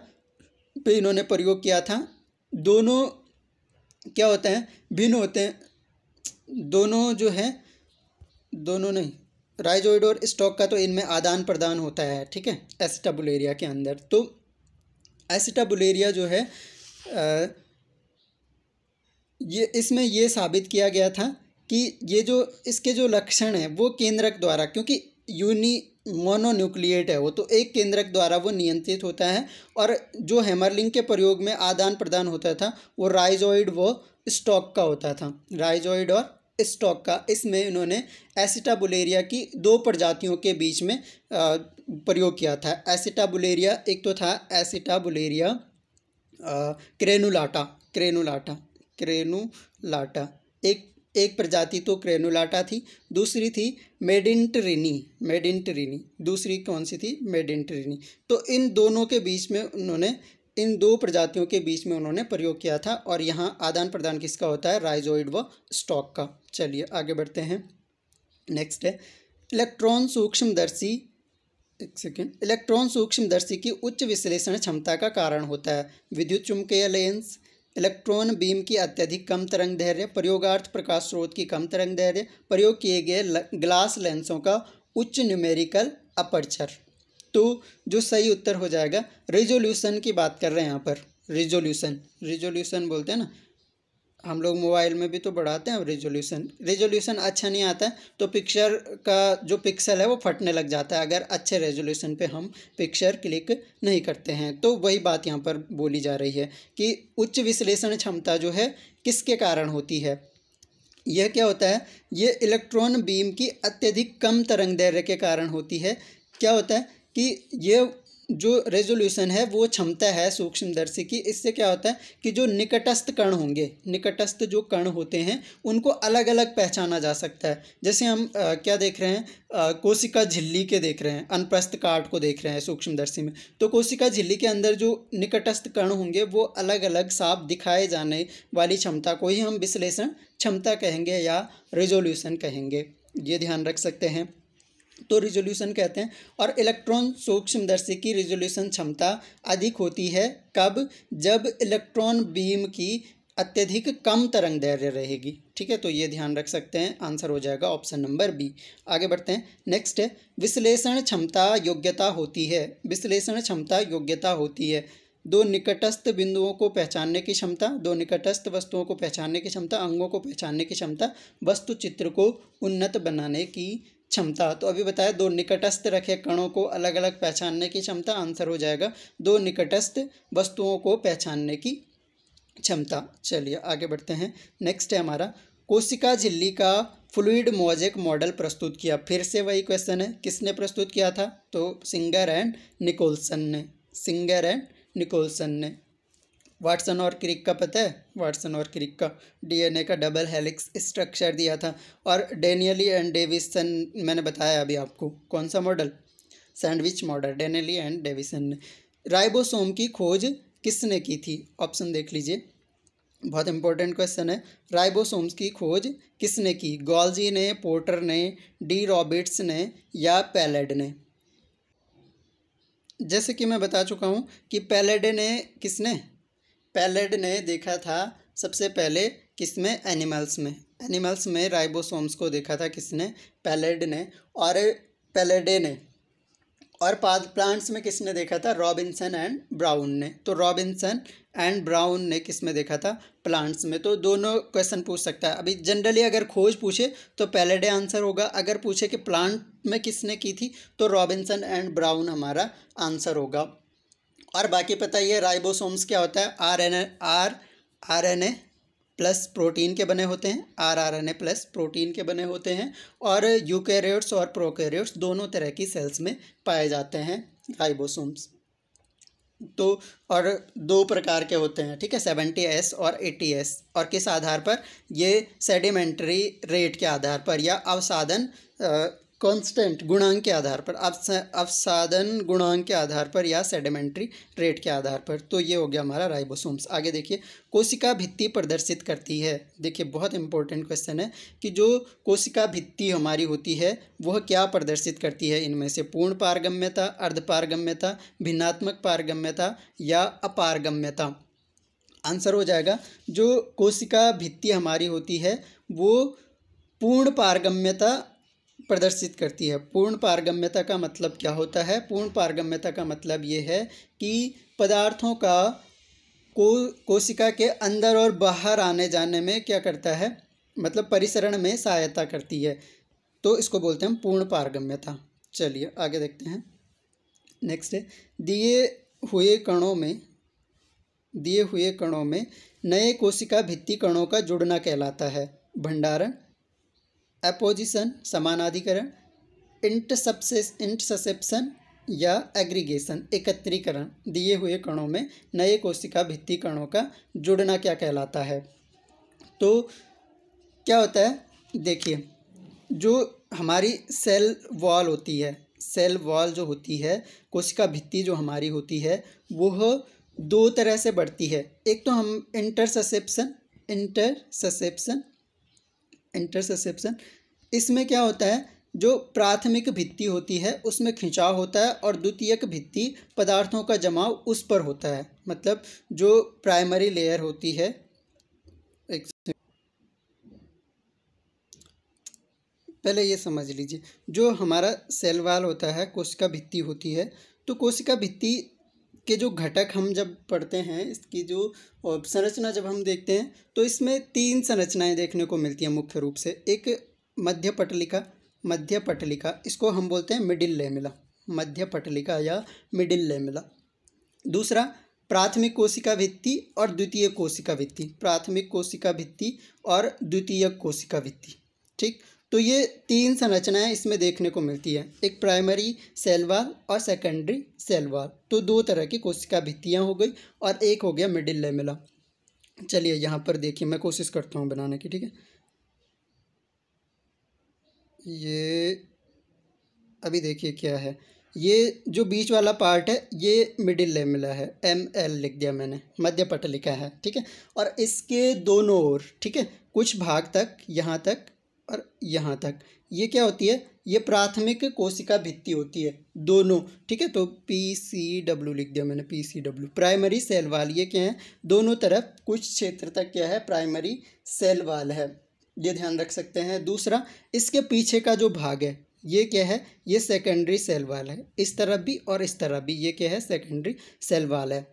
पे इन्होंने प्रयोग किया था दोनों क्या होते हैं भिन्न होते हैं दोनों जो है दोनों नहीं राइजोइड और स्टॉक का तो इनमें आदान प्रदान होता है ठीक है एसिटाबुलेरिया के अंदर तो एसिटाबुलेरिया जो है आ, ये इसमें ये साबित किया गया था कि ये जो इसके जो लक्षण हैं वो केंद्रक द्वारा क्योंकि यूनि मोनोन्यूक्लिएट है वो तो एक केंद्रक द्वारा वो नियंत्रित होता है और जो हैमरलिंग के प्रयोग में आदान प्रदान होता था वो राइजोइड वो स्टॉक का होता था राइजोइड और स्टॉक का इसमें इन्होंने एसिटाबुलेरिया की दो प्रजातियों के बीच में प्रयोग किया था एसिटाबुलेरिया एक तो था एसिटाबुलेरिया क्रेनुलाटा क्रेनुलाटा क्रेनुलाटा एक एक प्रजाति तो क्रेनुलाटा थी दूसरी थी मेडिंटरिनी मेडिंटरिनी दूसरी कौन सी थी मेडिंटरिनी तो इन दोनों के बीच में उन्होंने इन दो प्रजातियों के बीच में उन्होंने प्रयोग किया था और यहाँ आदान प्रदान किसका होता है राइजोइड व स्टॉक का चलिए आगे बढ़ते हैं नेक्स्ट है इलेक्ट्रॉन सूक्ष्मदर्शी एक सेकेंड इलेक्ट्रॉन सूक्ष्मदर्शी की उच्च विश्लेषण क्षमता का कारण होता है विद्युत चुंबकीय लेंस इलेक्ट्रॉन बीम की अत्यधिक कम तरंग धैर्य प्रयोगार्थ प्रकाश स्रोत की कम तरंग धैर्य प्रयोग किए गए ग्लास लेंसों का उच्च न्यूमेरिकल अपर्चर तो जो सही उत्तर हो जाएगा रिजोल्यूशन की बात कर रहे हैं यहाँ पर रिजोल्यूशन रिजोल्यूशन बोलते हैं ना हम लोग मोबाइल में भी तो बढ़ाते हैं रेजोल्यूशन रेजोल्यूशन अच्छा नहीं आता है तो पिक्चर का जो पिक्सल है वो फटने लग जाता है अगर अच्छे रेजोल्यूशन पे हम पिक्चर क्लिक नहीं करते हैं तो वही बात यहाँ पर बोली जा रही है कि उच्च विश्लेषण क्षमता जो है किसके कारण होती है यह क्या होता है ये इलेक्ट्रॉन बीम की अत्यधिक कम तरंग दैर्य के कारण होती है क्या होता है कि ये जो रेजोल्यूशन है वो क्षमता है सूक्ष्मदर्शी की इससे क्या होता है कि जो निकटस्थ कण होंगे निकटस्थ जो कण होते हैं उनको अलग अलग पहचाना जा सकता है जैसे हम आ, क्या देख रहे हैं आ, कोशिका झिल्ली के देख रहे हैं अनप्रस्थ काट को देख रहे हैं सूक्ष्मदर्शी में तो कोशिका झिल्ली के अंदर जो निकटस्थ कण होंगे वो अलग अलग साफ दिखाए जाने वाली क्षमता को ही हम विश्लेषण क्षमता कहेंगे या रेजोल्यूशन कहेंगे ये ध्यान रख सकते हैं तो रिजोल्यूशन कहते हैं और इलेक्ट्रॉन सूक्ष्मदर्शी की रिजोल्यूशन क्षमता अधिक होती है कब जब इलेक्ट्रॉन बीम की अत्यधिक कम तरंग दैर्य रहेगी ठीक है तो ये ध्यान रख सकते हैं आंसर हो जाएगा ऑप्शन नंबर बी आगे बढ़ते हैं नेक्स्ट है विश्लेषण क्षमता योग्यता होती है विश्लेषण क्षमता योग्यता होती है दो निकटस्थ बिंदुओं को पहचानने की क्षमता दो निकटस्थ वस्तुओं को पहचानने की क्षमता अंगों को पहचानने की क्षमता वस्तु चित्र को उन्नत बनाने की क्षमता तो अभी बताया दो निकटस्थ रखे कणों को अलग अलग पहचानने की क्षमता आंसर हो जाएगा दो निकटस्थ वस्तुओं को पहचानने की क्षमता चलिए आगे बढ़ते हैं नेक्स्ट है हमारा कोशिका झिल्ली का फ्लूड मोजेक मॉडल प्रस्तुत किया फिर से वही क्वेश्चन है किसने प्रस्तुत किया था तो सिंगर एंड निकोलसन ने सिंगर एंड निकोलसन ने वाटसन और क्रिक का पता है वाटसन और क्रिक का डीएनए का डबल हेलिक्स स्ट्रक्चर दिया था और डेनियली एंड डेविसन मैंने बताया अभी आपको कौन सा model sandwich model Danielli and Davson ने राइबोसोम की खोज किसने की थी ऑप्शन देख लीजिए बहुत इंपॉर्टेंट क्वेश्चन है राइबोसोम्स की खोज किसने की गॉल्जी ने पोर्टर ने डी रॉबिट्स ने या पैलेड ने जैसे कि मैं बता चुका हूँ कि पैलेड ने किसने पैलेड ने देखा था सबसे पहले किस में एनिमल्स में एनिमल्स में राइबोसोम्स को देखा था किसने पैलेड ने और पैलेडे ने और पाद प्लांट्स में किसने देखा था रॉबिन्सन एंड ब्राउन ने तो रॉबिन्सन एंड ब्राउन ने किस में देखा था प्लांट्स में तो दोनों क्वेश्चन पूछ सकता है अभी जनरली अगर खोज पूछे तो पैलेडे आंसर होगा अगर पूछे कि प्लांट में किसने की थी तो रॉबिन्सन एंड ब्राउन हमारा आंसर होगा और बाकी पता ये राइबोसोम्स क्या होता है R N R R N A plus protein के बने होते हैं R R N A plus protein के बने होते हैं और यूकेरियोट्स और प्रोकेरियोट्स दोनों तरह की सेल्स में पाए जाते हैं राइबोसोम्स तो और दो प्रकार के होते हैं ठीक है सेवेंटी एस और एटी एस और किस आधार पर ये सेडिमेंट्री रेट के आधार पर या अवसाधन कांस्टेंट गुणांक के आधार पर अवसाधन गुणांक के आधार पर या सेडिमेंट्री रेट के आधार पर तो ये हो गया हमारा राइबोसोम्स आगे देखिए कोशिका भित्ति प्रदर्शित करती है देखिए बहुत इंपॉर्टेंट क्वेश्चन है कि जो कोशिका भित्ति हमारी होती है वह क्या प्रदर्शित करती है इनमें से पूर्ण पारगम्यता अर्धपारगम्यता भिन्नात्मक पारगम्यता या अपारगम्यता आंसर हो जाएगा जो कोशिका भित्ति हमारी होती है वो पूर्ण पारगम्यता प्रदर्शित करती है पूर्ण पारगम्यता का मतलब क्या होता है पूर्ण पारगम्यता का मतलब ये है कि पदार्थों का को कोशिका के अंदर और बाहर आने जाने में क्या करता है मतलब परिसरण में सहायता करती है तो इसको बोलते हैं पूर्ण पारगम्यता चलिए आगे देखते हैं नेक्स्ट है दिए हुए कणों में दिए हुए कणों में नए कोशिका भित्ति कणों का जुड़ना कहलाता है भंडारण अपोजिशन समानाधिकरण इंटसप्सेस इंटससेप्शन या एग्रीगेशन एकत्रीकरण दिए हुए कणों में नए कोशिका भित्ति कणों का जुड़ना क्या कहलाता है तो क्या होता है देखिए जो हमारी सेल वॉल होती है सेल वॉल जो होती है कोशिका भित्ति जो हमारी होती है वह दो तरह से बढ़ती है एक तो हम इंटरससेप्शन इंटरससेप्शन इंटरसेप्शन इसमें क्या होता है जो प्राथमिक भित्ति होती है उसमें खिंचाव होता है और द्वितीयक भित्ति पदार्थों का जमाव उस पर होता है मतलब जो प्राइमरी लेयर होती है एक पहले ये समझ लीजिए जो हमारा सेल वाल होता है कोशिका भित्ति होती है तो कोशिका भित्ति के जो घटक हम जब पढ़ते हैं इसकी जो संरचना जब हम देखते हैं तो इसमें तीन संरचनाएं देखने को मिलती हैं मुख्य रूप से एक मध्य पटलिका मध्य पटलिका इसको हम बोलते हैं मिडिल लेमिला मध्य पटलिका या मिडिल लेमिला दूसरा प्राथमिक कोशिका भित्ति और द्वितीय कोशिका भित्ति प्राथमिक कोशिका भित्ति और द्वितीय कोशिका भित्ति ठीक तो ये तीन संरचनाएं इसमें देखने को मिलती है एक प्राइमरी सेल वॉल और सेकेंडरी सेल वॉल तो दो तरह की कोशिका भित्तियाँ हो गई और एक हो गया मिडिल लेमेला चलिए यहाँ पर देखिए मैं कोशिश करता हूँ बनाने की ठीक है ये अभी देखिए क्या है ये जो बीच वाला पार्ट है ये मिडिल लेमिला है एम एल लिख दिया मैंने मध्य लिखा है ठीक है और इसके दोनों ओर ठीक है कुछ भाग तक यहाँ तक और यहाँ तक ये क्या होती है ये प्राथमिक कोशिका भित्ति होती है दोनों ठीक है तो पी सी डब्ल्यू लिख दिया मैंने P C W primary cell wall ये क्या है दोनों तरफ कुछ क्षेत्र तक क्या है प्राइमरी सेल वाल है ये ध्यान रख सकते हैं दूसरा इसके पीछे का जो भाग है ये क्या है ये सेकेंडरी सेल वाल है इस तरफ भी और इस तरफ भी ये क्या है सेकेंडरी सेल वाल है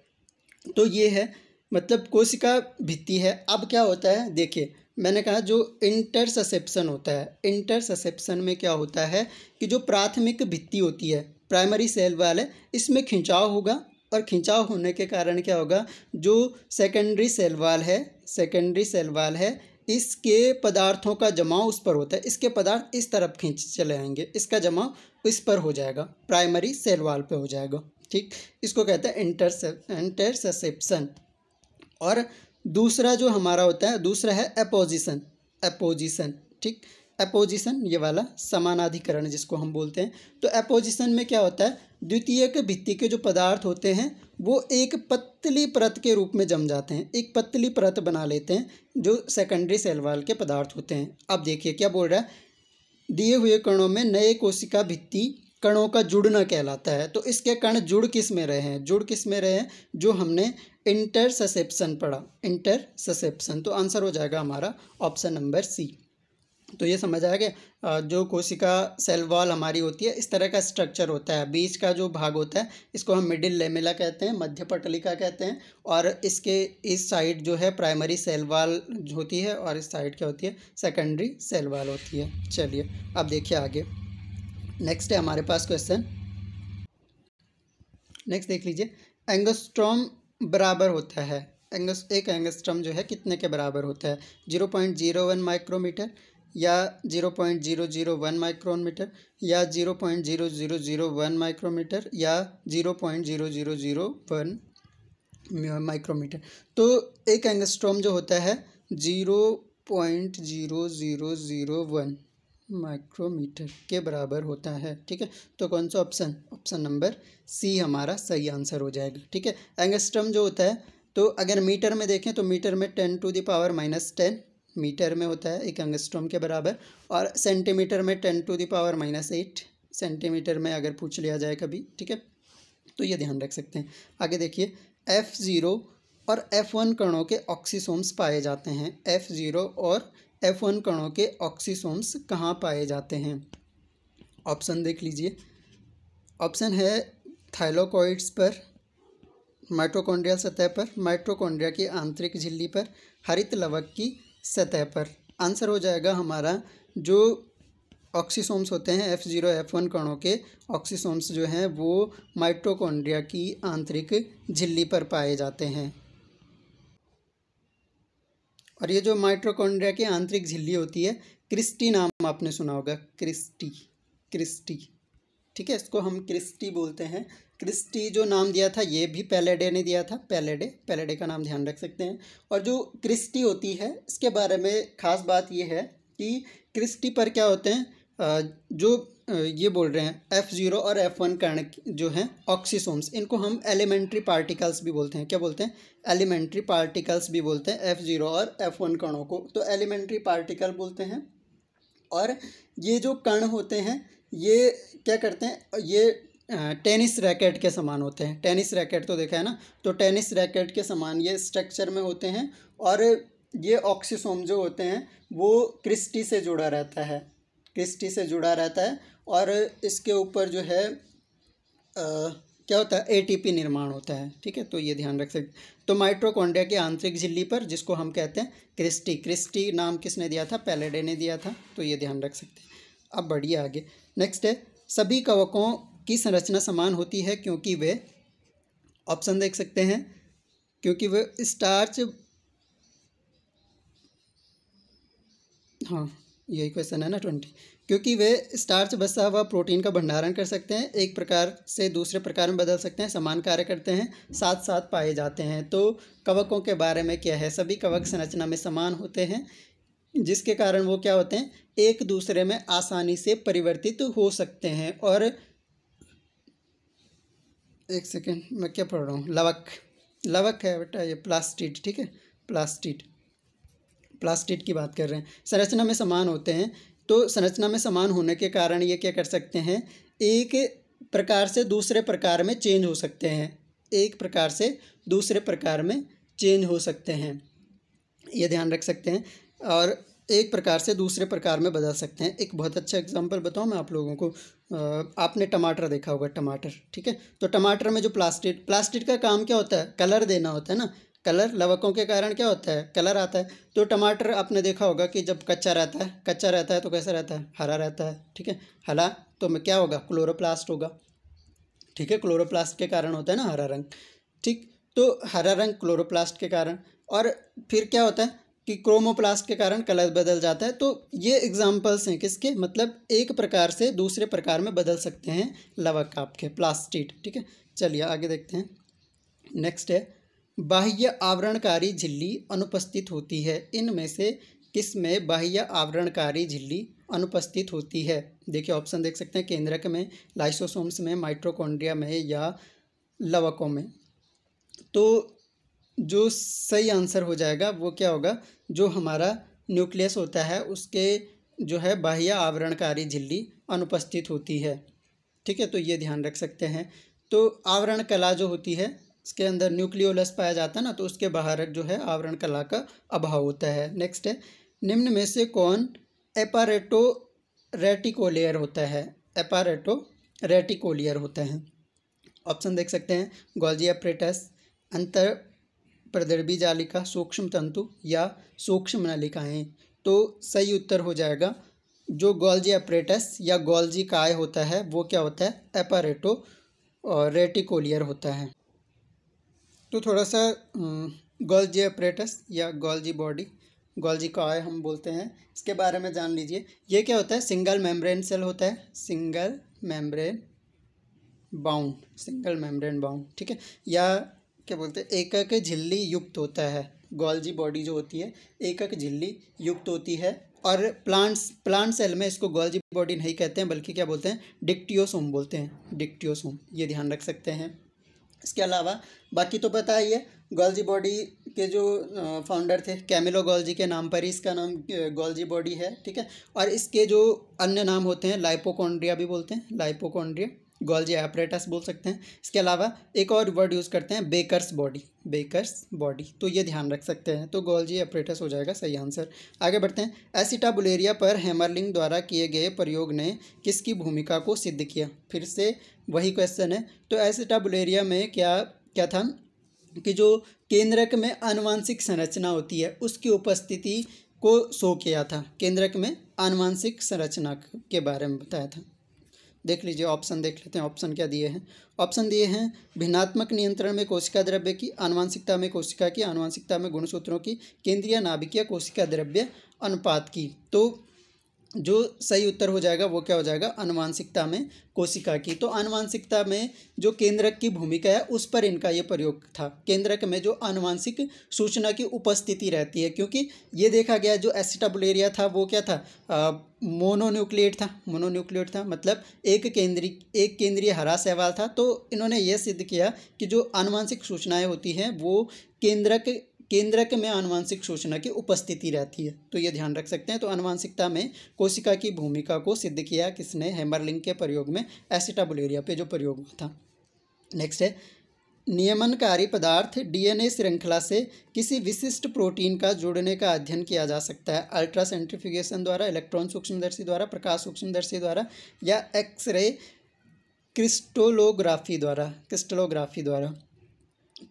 तो ये है मतलब कोशिका भित्ति है अब क्या होता है देखिए मैंने कहा जो इंटरससेप्शन होता है इंटरससेप्शन में क्या होता है कि जो प्राथमिक भित्ति होती है प्राइमरी सेल वाल है इसमें खिंचाव होगा और खिंचाव होने के कारण क्या होगा जो सेकेंडरी सेल वाल है सेकेंडरी सेल वाल है इसके पदार्थों का जमाव उस पर होता है इसके पदार्थ इस तरफ खींच चले आएंगे इसका जमाव इस पर हो जाएगा प्राइमरी सेल वाल पे हो जाएगा ठीक इसको कहते हैं इंटरसे इंटरसेप्शन और दूसरा जो हमारा होता है दूसरा है अपोजिशन अपोजिशन ठीक अपोजिशन ये वाला समानाधिकरण जिसको हम बोलते हैं तो अपोजिशन में क्या होता है द्वितीयक भित्ति के जो पदार्थ होते हैं वो एक पतली परत के रूप में जम जाते हैं एक पतली परत बना लेते हैं जो सेकेंडरी सेल वाल के पदार्थ होते हैं अब देखिए क्या बोल रहा है दिए हुए कणों में नए कोशिका भित्ति कणों का जुड़ना कहलाता है तो इसके कण जुड़ किस में रहे हैं जुड़ किस में रहे हैं जो हमने इंटरसेप्शन पढ़ा ससेप्सन तो आंसर हो जाएगा हमारा ऑप्शन नंबर सी तो ये समझ आया गया जो कोशिका सेल वॉल हमारी होती है इस तरह का स्ट्रक्चर होता है बीच का जो भाग होता है इसको हम मिडिल लेमेला कहते हैं मध्य पटलिका कहते हैं और इसके इस साइड जो है प्राइमरी सेल वॉल होती है और इस साइड क्या होती है सेकेंडरी सेल वॉल होती है चलिए अब देखिए आगे नेक्स्ट है हमारे पास क्वेश्चन नेक्स्ट देख लीजिए एंगस्ट्रॉम बराबर होता है एंगस एक एंगस्ट्रम जो है कितने के बराबर होता है zero point zero one micrometre या zero point zero zero one micrometre या zero point zero zero zero one micrometre या zero point zero zero zero one micrometre तो एक एंगस्ट्रॉम जो होता है zero point zero zero zero one micrometre के बराबर होता है ठीक है तो कौन सा ऑप्शन ऑप्शन नंबर सी हमारा सही आंसर हो जाएगा ठीक है एंगस्ट्रम जो होता है तो अगर मीटर में देखें तो मीटर में ten to the power minus ten metre में होता है एक एंगस्ट्रम के बराबर और सेंटीमीटर में ten to the power minus eight centimetre में अगर पूछ लिया जाए कभी ठीक है तो ये ध्यान रख सकते हैं आगे देखिए एफ़ ज़ीरो और एफ़ वन कणों के ऑक्सीसोम्स पाए जाते हैं एफ़ ज़ीरो और एफ वन कणों के ऑक्सीसोम्स कहाँ पाए जाते हैं ऑप्शन देख लीजिए ऑप्शन है थाइलोकॉइड्स पर माइटोकॉन्ड्रियल सतह पर माइटोकॉन्ड्रिया की आंतरिक झिल्ली पर हरित लवक की सतह पर आंसर हो जाएगा हमारा जो ऑक्सीसोम्स होते हैं एफ जीरो एफ वन कणों के ऑक्सीसोम्स जो हैं वो माइटोकॉन्ड्रिया की आंतरिक झिल्ली पर पाए जाते हैं और ये जो माइट्रोकॉन्ड्रिया की आंतरिक झिल्ली होती है क्रिस्टी नाम आपने सुना होगा क्रिस्टी क्रिस्टी ठीक है इसको हम क्रिस्टी बोलते हैं क्रिस्टी जो नाम दिया था ये भी पैलेडे ने दिया था पैलेडे पैलेडे का नाम ध्यान रख सकते हैं और जो क्रिस्टी होती है इसके बारे में खास बात ये है कि क्रिस्टी पर क्या होते हैं जो ये बोल रहे हैं एफ़ ज़ीरो और एफ़ वन कर्ण जो हैं ऑक्सीसोम्स इनको हम एलिमेंट्री पार्टिकल्स भी बोलते हैं क्या बोलते हैं एलिमेंट्री पार्टिकल्स भी बोलते हैं एफ़ ज़ीरो और एफ़ वन कणों को तो एलिमेंट्री पार्टिकल बोलते हैं और ये जो कण होते हैं ये क्या करते हैं ये टेनिस रैकेट के समान होते हैं टेनिस रैकेट तो देखा है ना तो टेनिस रैकेट के समान ये स्ट्रक्चर में होते हैं और ये ऑक्सीसोम जो होते हैं वो क्रिस्टी से जुड़ा रहता है क्रिस्टी से जुड़ा रहता है और इसके ऊपर जो है आ, क्या होता है एटीपी निर्माण होता है ठीक है तो ये ध्यान रख सकते तो माइट्रोकोंडिया के आंतरिक झिल्ली पर जिसको हम कहते हैं क्रिस्टी क्रिस्टी नाम किसने दिया था पैलेडे ने दिया था तो ये ध्यान रख सकते हैं अब बढ़िए आगे नेक्स्ट है सभी कवकों की संरचना समान होती है क्योंकि वे ऑप्शन देख सकते हैं क्योंकि वे स्टार्च हाँ यही क्वेश्चन है ना ट्वेंटी क्योंकि वे स्टार्च बसा हुआ प्रोटीन का भंडारण कर सकते हैं एक प्रकार से दूसरे प्रकार में बदल सकते हैं समान कार्य करते हैं साथ साथ पाए जाते हैं तो कवकों के बारे में क्या है सभी कवक संरचना में समान होते हैं जिसके कारण वो क्या होते हैं एक दूसरे में आसानी से परिवर्तित हो सकते हैं और एक सेकेंड मैं क्या पढ़ रहा हूँ लवक लवक है बेटा ये प्लास्टिड ठीक है प्लास्टिड प्लास्टिड की बात कर रहे हैं संरचना में समान होते हैं तो संरचना में समान होने के कारण ये क्या कर सकते हैं एक प्रकार से दूसरे प्रकार में चेंज हो सकते हैं एक प्रकार से दूसरे प्रकार में चेंज हो सकते हैं ये ध्यान रख सकते हैं और एक प्रकार से दूसरे प्रकार में बदल सकते हैं एक बहुत अच्छा एग्जांपल बताऊं मैं आप लोगों को आपने टमाटर देखा होगा टमाटर ठीक है तो टमाटर में जो प्लास्टिक प्लास्टिक का काम क्या होता है कलर देना होता है ना कलर लवकों के कारण क्या होता है कलर आता है तो टमाटर आपने देखा होगा कि जब कच्चा रहता है कच्चा रहता है तो कैसा रहता है हरा रहता है ठीक है हला तो में क्या होगा क्लोरोप्लास्ट होगा ठीक है क्लोरोप्लास्ट के कारण होता है ना हरा रंग ठीक तो हरा रंग क्लोरोप्लास्ट के कारण और फिर क्या होता है कि क्रोमोप्लास्ट के कारण कलर बदल जाता है तो ये एग्जाम्पल्स हैं किसके मतलब एक प्रकार से दूसरे प्रकार में बदल सकते हैं लवक आपके प्लास्टिड ठीक है चलिए आगे देखते हैं नेक्स्ट है बाह्य आवरणकारी झिल्ली अनुपस्थित होती है इनमें से किस में बाह्य आवरणकारी झिल्ली अनुपस्थित होती है देखिए ऑप्शन देख सकते हैं केंद्रक में लाइसोसोम्स में माइट्रोकॉन्ड्रिया में या लवकों में तो जो सही आंसर हो जाएगा वो क्या होगा जो हमारा न्यूक्लियस होता है उसके जो है बाह्य आवरणकारी झिल्ली अनुपस्थित होती है ठीक है तो ये ध्यान रख सकते हैं तो आवरण कला जो होती है इसके अंदर न्यूक्लियोलस पाया जाता है ना तो उसके बाहर जो है आवरण कला का अभाव होता है नेक्स्ट है निम्न में से कौन एपारेटो रेटिकोलेयर होता है एपारेटो रेटिकोलियर होता है ऑप्शन देख सकते हैं गोल्जी अप्रेटस अंतर प्रदर्भी जालिका सूक्ष्म तंतु या सूक्ष्म नलिकाएँ तो सही उत्तर हो जाएगा जो गोल्जी अप्रेटस या गोल्जी काय होता है वो क्या होता है एपारेटो और रेटिकोलियर होता है तो थोड़ा सा गोल्जी अप्रेटस या गोल्जी बॉडी गोल्जी कॉय हम बोलते हैं इसके बारे में जान लीजिए ये क्या होता है सिंगल मेम्ब्रेन सेल होता है single membrane bound single membrane bound ठीक है या क्या बोलते हैं एकक झिल्ली युक्त होता है गोल्जी बॉडी जो होती है एक एक झिल्ली युक्त होती है और प्लांट्स प्लांट सेल में इसको गोल्जी बॉडी नहीं कहते हैं बल्कि क्या बोलते हैं डिक्टियोसोम बोलते हैं डिक्टियोसोम ये ध्यान रख सकते हैं इसके अलावा बाकी तो पता ही है गोल्जी बॉडी के जो फाउंडर थे कैमिलो गोल्जी के नाम पर ही इसका नाम गोल्जी बॉडी है ठीक है और इसके जो अन्य नाम होते हैं लाइपोकॉन्ड्रिया भी बोलते हैं लाइपोकॉन्ड्रिया गोल्जी एपरेटस बोल सकते हैं इसके अलावा एक और वर्ड यूज़ करते हैं बेकर्स बॉडी बेकर्स बॉडी तो ये ध्यान रख सकते हैं तो गोल्जी एपरेटस हो जाएगा सही आंसर आगे बढ़ते हैं एसिटाबुलेरिया पर हेमरलिंग द्वारा किए गए प्रयोग ने किसकी भूमिका को सिद्ध किया फिर से वही क्वेश्चन है तो ऐसे एरिया में क्या क्या था कि जो केंद्रक में अनुवांशिक संरचना होती है उसकी उपस्थिति को शो किया था केंद्रक में अनुवांशिक संरचना के बारे में बताया था देख लीजिए ऑप्शन देख लेते हैं ऑप्शन क्या दिए हैं ऑप्शन दिए हैं भिन्नात्मक नियंत्रण में कोशिका द्रव्य की अनुवांशिकता में कोशिका की अनुवांशिकता में गुणसूत्रों की केंद्रीय नाभिकीय कोशिका द्रव्य अनुपात की तो जो सही उत्तर हो जाएगा वो क्या हो जाएगा अनुवांशिकता में कोशिका की तो अनुवांशिकता में जो केंद्रक की भूमिका है उस पर इनका ये प्रयोग था केंद्रक में जो अनुवांशिक सूचना की उपस्थिति रहती है क्योंकि ये देखा गया जो एसिटाबुलेरिया था वो क्या था मोनोन्यूक्लिएट था मोनोन्यूक्लिएट था मतलब एक केंद्रीय एक केंद्रीय हरा सहवाल था तो इन्होंने यह सिद्ध किया कि जो अनुवांशिक सूचनाएँ होती हैं वो केंद्रक केंद्रक में आनुवांशिक सूचना की उपस्थिति रहती है तो ये ध्यान रख सकते हैं तो आनुवांशिकता में कोशिका की भूमिका को सिद्ध किया किसने हेमरलिंग के प्रयोग में एसिटाबुलेरिया पे जो प्रयोग हुआ था नेक्स्ट है नियमनकारी पदार्थ डीएनए श्रृंखला से किसी विशिष्ट प्रोटीन का जुड़ने का अध्ययन किया जा सकता है अल्ट्रा द्वारा इलेक्ट्रॉन सूक्ष्मदर्शी द्वारा प्रकाश सूक्ष्मदर्शी द्वारा या एक्सरे क्रिस्टोलोग्राफी द्वारा क्रिस्टलोग्राफी द्वारा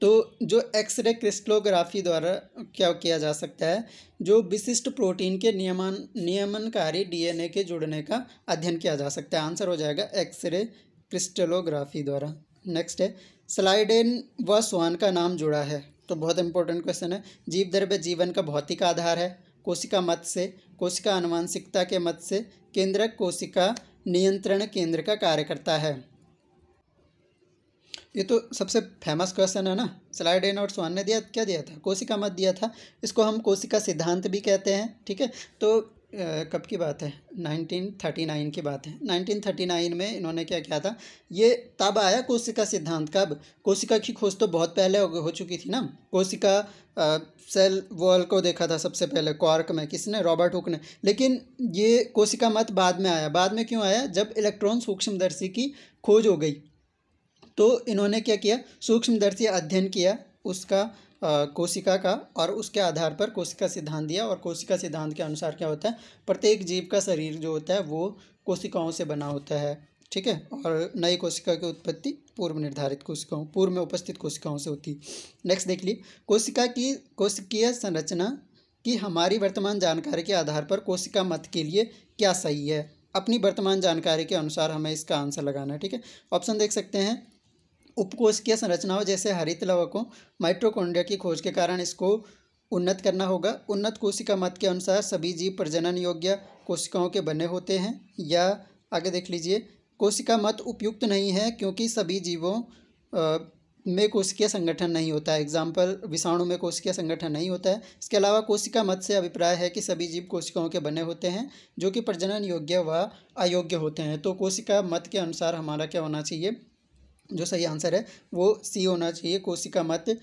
तो जो एक्सरे क्रिस्टलोग्राफी द्वारा क्या किया जा सकता है जो विशिष्ट प्रोटीन के नियमन नियमनकारी डीएनए के जुड़ने का अध्ययन किया जा सकता है आंसर हो जाएगा एक्सरे क्रिस्टलोग्राफी द्वारा नेक्स्ट है स्लाइडेन व स्वान का नाम जुड़ा है तो बहुत इंपॉर्टेंट क्वेश्चन है जीव द्रव्य जीवन का भौतिक आधार है कोशिका मत से कोशिका अनुवांशिकता के मत से केंद्र कोशिका नियंत्रण केंद्र का कार्य करता है ये तो सबसे फेमस क्वेश्चन है ना स्लाइड एन और स्वान ने दिया क्या दिया था कोशिका मत दिया था इसको हम कोशिका सिद्धांत भी कहते हैं ठीक है तो कब की बात है 1939 की बात है 1939 में इन्होंने क्या किया था ये तब आया कोशिका सिद्धांत कब कोशिका की खोज तो बहुत पहले हो, हो चुकी थी ना कोशिका सेल वॉल को देखा था सबसे पहले क्वार्क में किसने रॉबर्ट हुक ने लेकिन ये कोशिका मत बाद में आया बाद में क्यों आया जब इलेक्ट्रॉन सूक्ष्मदर्शी की खोज हो गई तो इन्होंने क्या किया सूक्ष्मदर्शी अध्ययन किया उसका आ, कोशिका का और उसके आधार पर कोशिका सिद्धांत दिया और कोशिका सिद्धांत के अनुसार क्या होता है प्रत्येक जीव का शरीर जो होता है वो कोशिकाओं से बना होता है ठीक है और नई कोशिका की उत्पत्ति पूर्व निर्धारित कोशिकाओं पूर्व में उपस्थित कोशिकाओं से होती नेक्स्ट देख लीजिए कोशिका की कोशिकीय संरचना की हमारी वर्तमान जानकारी के आधार पर कोशिका मत के लिए क्या सही है अपनी वर्तमान जानकारी के अनुसार हमें इसका आंसर लगाना है ठीक है ऑप्शन देख सकते हैं की संरचनाओं जैसे हरित लवकों माइट्रोकोंडिया की खोज के कारण इसको उन्नत करना होगा उन्नत कोशिका मत के अनुसार सभी जीव प्रजनन योग्य कोशिकाओं के बने होते हैं या आगे देख लीजिए कोशिका मत उपयुक्त नहीं है क्योंकि सभी जीवों में कोशिकीय संगठन नहीं होता है एग्जाम्पल विषाणु में कोशिकीय संगठन नहीं होता है इसके अलावा कोशिका मत से अभिप्राय है कि सभी जीव कोशिकाओं के बने होते हैं जो कि प्रजनन योग्य व अयोग्य होते हैं तो कोशिका मत के अनुसार हमारा क्या होना चाहिए जो सही आंसर है वो सी होना चाहिए कोशिका मत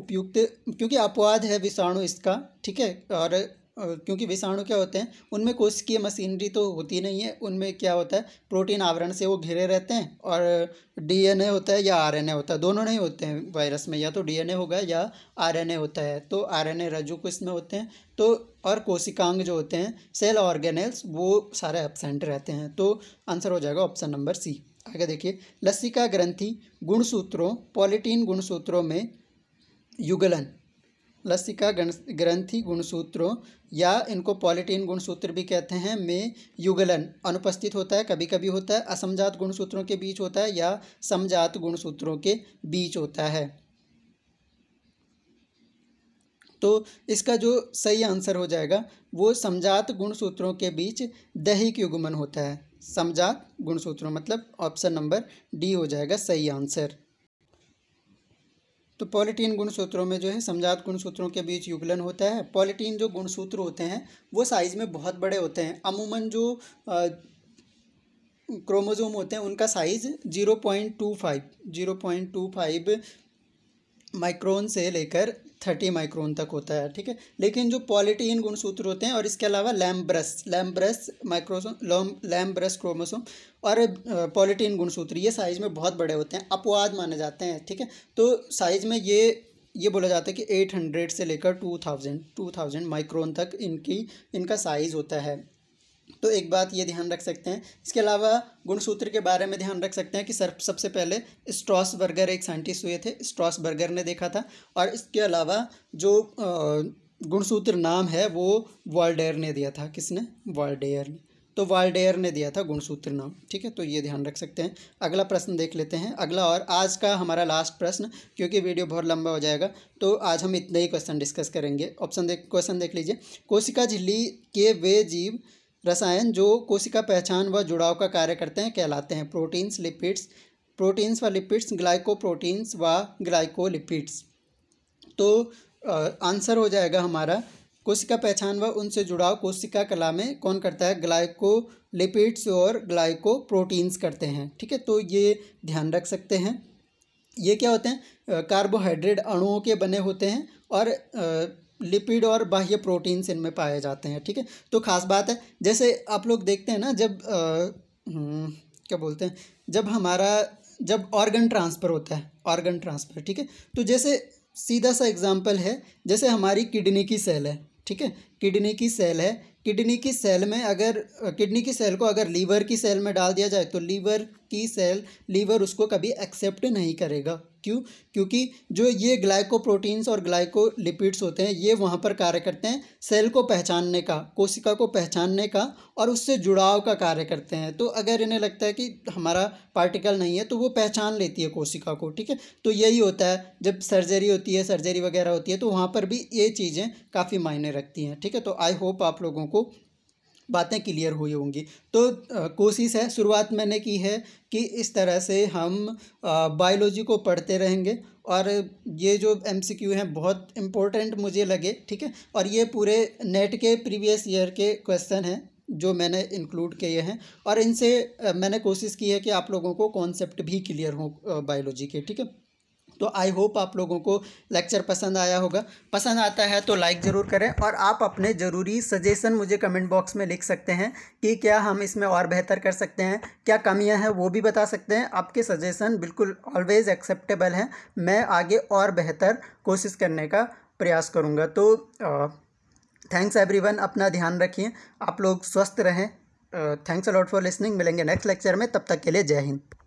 उपयुक्त क्योंकि अपवाद है विषाणु इसका ठीक है और क्योंकि विषाणु क्या होते हैं उनमें कोशिकीय मशीनरी तो होती नहीं है उनमें क्या होता है प्रोटीन आवरण से वो घिरे रहते हैं और डीएनए होता है या आरएनए होता है दोनों नहीं होते हैं वायरस में या तो डीएनए होगा या आरएनए होता है तो आरएनए रज्जु को इसमें होते हैं तो और कोशिकांग जो होते हैं सेल ऑर्गेनल्स वो सारे एबसेंट रहते हैं तो आंसर हो जाएगा ऑप्शन नंबर सी आगे देखिए लसिका ग्रंथि गुणसूत्रों पॉलिटीन गुणसूत्रों में युगलन लसिका ग्रंथि गुणसूत्रों या इनको पॉलिटीन गुणसूत्र भी कहते हैं में युगलन अनुपस्थित होता है कभी कभी होता है असमजात गुणसूत्रों के बीच होता है या समजात गुणसूत्रों के बीच होता है तो इसका जो सही आंसर हो जाएगा वो समझात गुणसूत्रों के बीच दैहिक युगमन होता है समझात गुणसूत्रों मतलब ऑप्शन नंबर डी हो जाएगा सही आंसर तो पॉलिटीन गुणसूत्रों में जो है समझात गुणसूत्रों के बीच युगलन होता है पॉलिटीन जो गुणसूत्र होते हैं वो साइज़ में बहुत बड़े होते हैं अमूमन जो क्रोमोजोम होते हैं उनका size zero point two five zero point two five micron से लेकर थर्टी माइक्रोन तक होता है ठीक है लेकिन जो पॉलिटीन गुणसूत्र होते हैं और इसके अलावा lampbrush lampbrush microsome lampbrush chromosome और पॉलिटीन गुणसूत्र ये साइज़ में बहुत बड़े होते हैं अपवाद माने जाते हैं ठीक है तो साइज़ में ये ये बोला जाता है कि एट हंड्रेड से लेकर two thousand two thousand micron तक इनकी इनका साइज़ होता है तो एक बात ये ध्यान रख सकते हैं इसके अलावा गुणसूत्र के बारे में ध्यान रख सकते हैं कि सर सबसे पहले स्ट्रॉस बर्गर एक साइंटिस्ट हुए थे स्ट्रॉस बर्गर ने देखा था और इसके अलावा जो गुणसूत्र नाम है वो वॉल्डेयर ने दिया था किसने वाल्डेयर ने तो वाल्डेयर ने दिया था गुणसूत्र नाम ठीक है तो ये ध्यान रख सकते हैं अगला प्रश्न देख लेते हैं अगला और आज का हमारा लास्ट प्रश्न क्योंकि वीडियो बहुत लंबा हो जाएगा तो आज हम इतना ही क्वेश्चन डिस्कस करेंगे ऑप्शन देख क्वेश्चन देख लीजिए कोशिका झिल्ली के वे जीव रसायन जो कोशिका पहचान व जुड़ाव का कार्य करते हैं कहलाते हैं प्रोटीन्स लिपिड्स प्रोटीन्स व लिपिड्स ग्लाइकोप्रोटीन्स व ग्लाइकोलिपिड्स तो आंसर हो जाएगा हमारा कोशिका पहचान व उनसे जुड़ाव कोशिका कला में कौन करता है ग्लाइकोलिपिड्स और ग्लाइकोप्रोटीन्स करते हैं ठीक है तो ये ध्यान रख सकते हैं ये क्या होते हैं कार्बोहाइड्रेट अणुओं के बने होते हैं और लिपिड और बाह्य प्रोटीन्स इनमें पाए जाते हैं ठीक है तो ख़ास बात है जैसे आप लोग देखते हैं ना जब आ, हम्म, क्या बोलते हैं जब हमारा जब ऑर्गन ट्रांसफ़र होता है ऑर्गन ट्रांसफ़र ठीक है तो जैसे सीधा सा एग्जाम्पल है जैसे हमारी किडनी की सेल है ठीक है किडनी की सेल है किडनी की सेल में अगर किडनी की सेल को अगर लीवर की सेल में डाल दिया जाए तो लीवर की सेल लीवर उसको कभी एक्सेप्ट नहीं करेगा क्यों क्योंकि जो ये ग्लाइकोप्रोटीन्स और ग्लाइकोलिपिड्स होते हैं ये वहाँ पर कार्य करते हैं सेल को पहचानने का कोशिका को पहचानने का और उससे जुड़ाव का कार्य करते हैं तो अगर इन्हें लगता है कि हमारा पार्टिकल नहीं है तो वो पहचान लेती है कोशिका को ठीक है तो यही होता है जब सर्जरी होती है सर्जरी वगैरह होती है तो वहाँ पर भी ये चीज़ें काफ़ी मायने रखती हैं ठीक है तो आई होप आप लोगों को को बातें क्लियर हुई होंगी तो कोशिश है शुरुआत मैंने की है कि इस तरह से हम बायोलॉजी को पढ़ते रहेंगे और ये जो एम सी क्यू हैं बहुत इम्पोर्टेंट मुझे लगे ठीक है और ये पूरे नेट के प्रीवियस ईयर के क्वेश्चन हैं जो मैंने इंक्लूड किए हैं और इनसे मैंने कोशिश की है कि आप लोगों को कॉन्सेप्ट भी क्लियर हो बायोलॉजी के ठीक है तो आई होप आप लोगों को लेक्चर पसंद आया होगा पसंद आता है तो लाइक ज़रूर करें और आप अपने ज़रूरी सजेशन मुझे कमेंट बॉक्स में लिख सकते हैं कि क्या हम इसमें और बेहतर कर सकते हैं क्या कमियां हैं वो भी बता सकते हैं आपके सजेशन बिल्कुल ऑलवेज़ एक्सेप्टेबल हैं मैं आगे और बेहतर कोशिश करने का प्रयास करूँगा तो थैंक्स एवरी अपना ध्यान रखिए आप लोग स्वस्थ रहें थैंक्स अलॉट फॉर लिसनिंग मिलेंगे नेक्स्ट लेक्चर में तब तक के लिए जय हिंद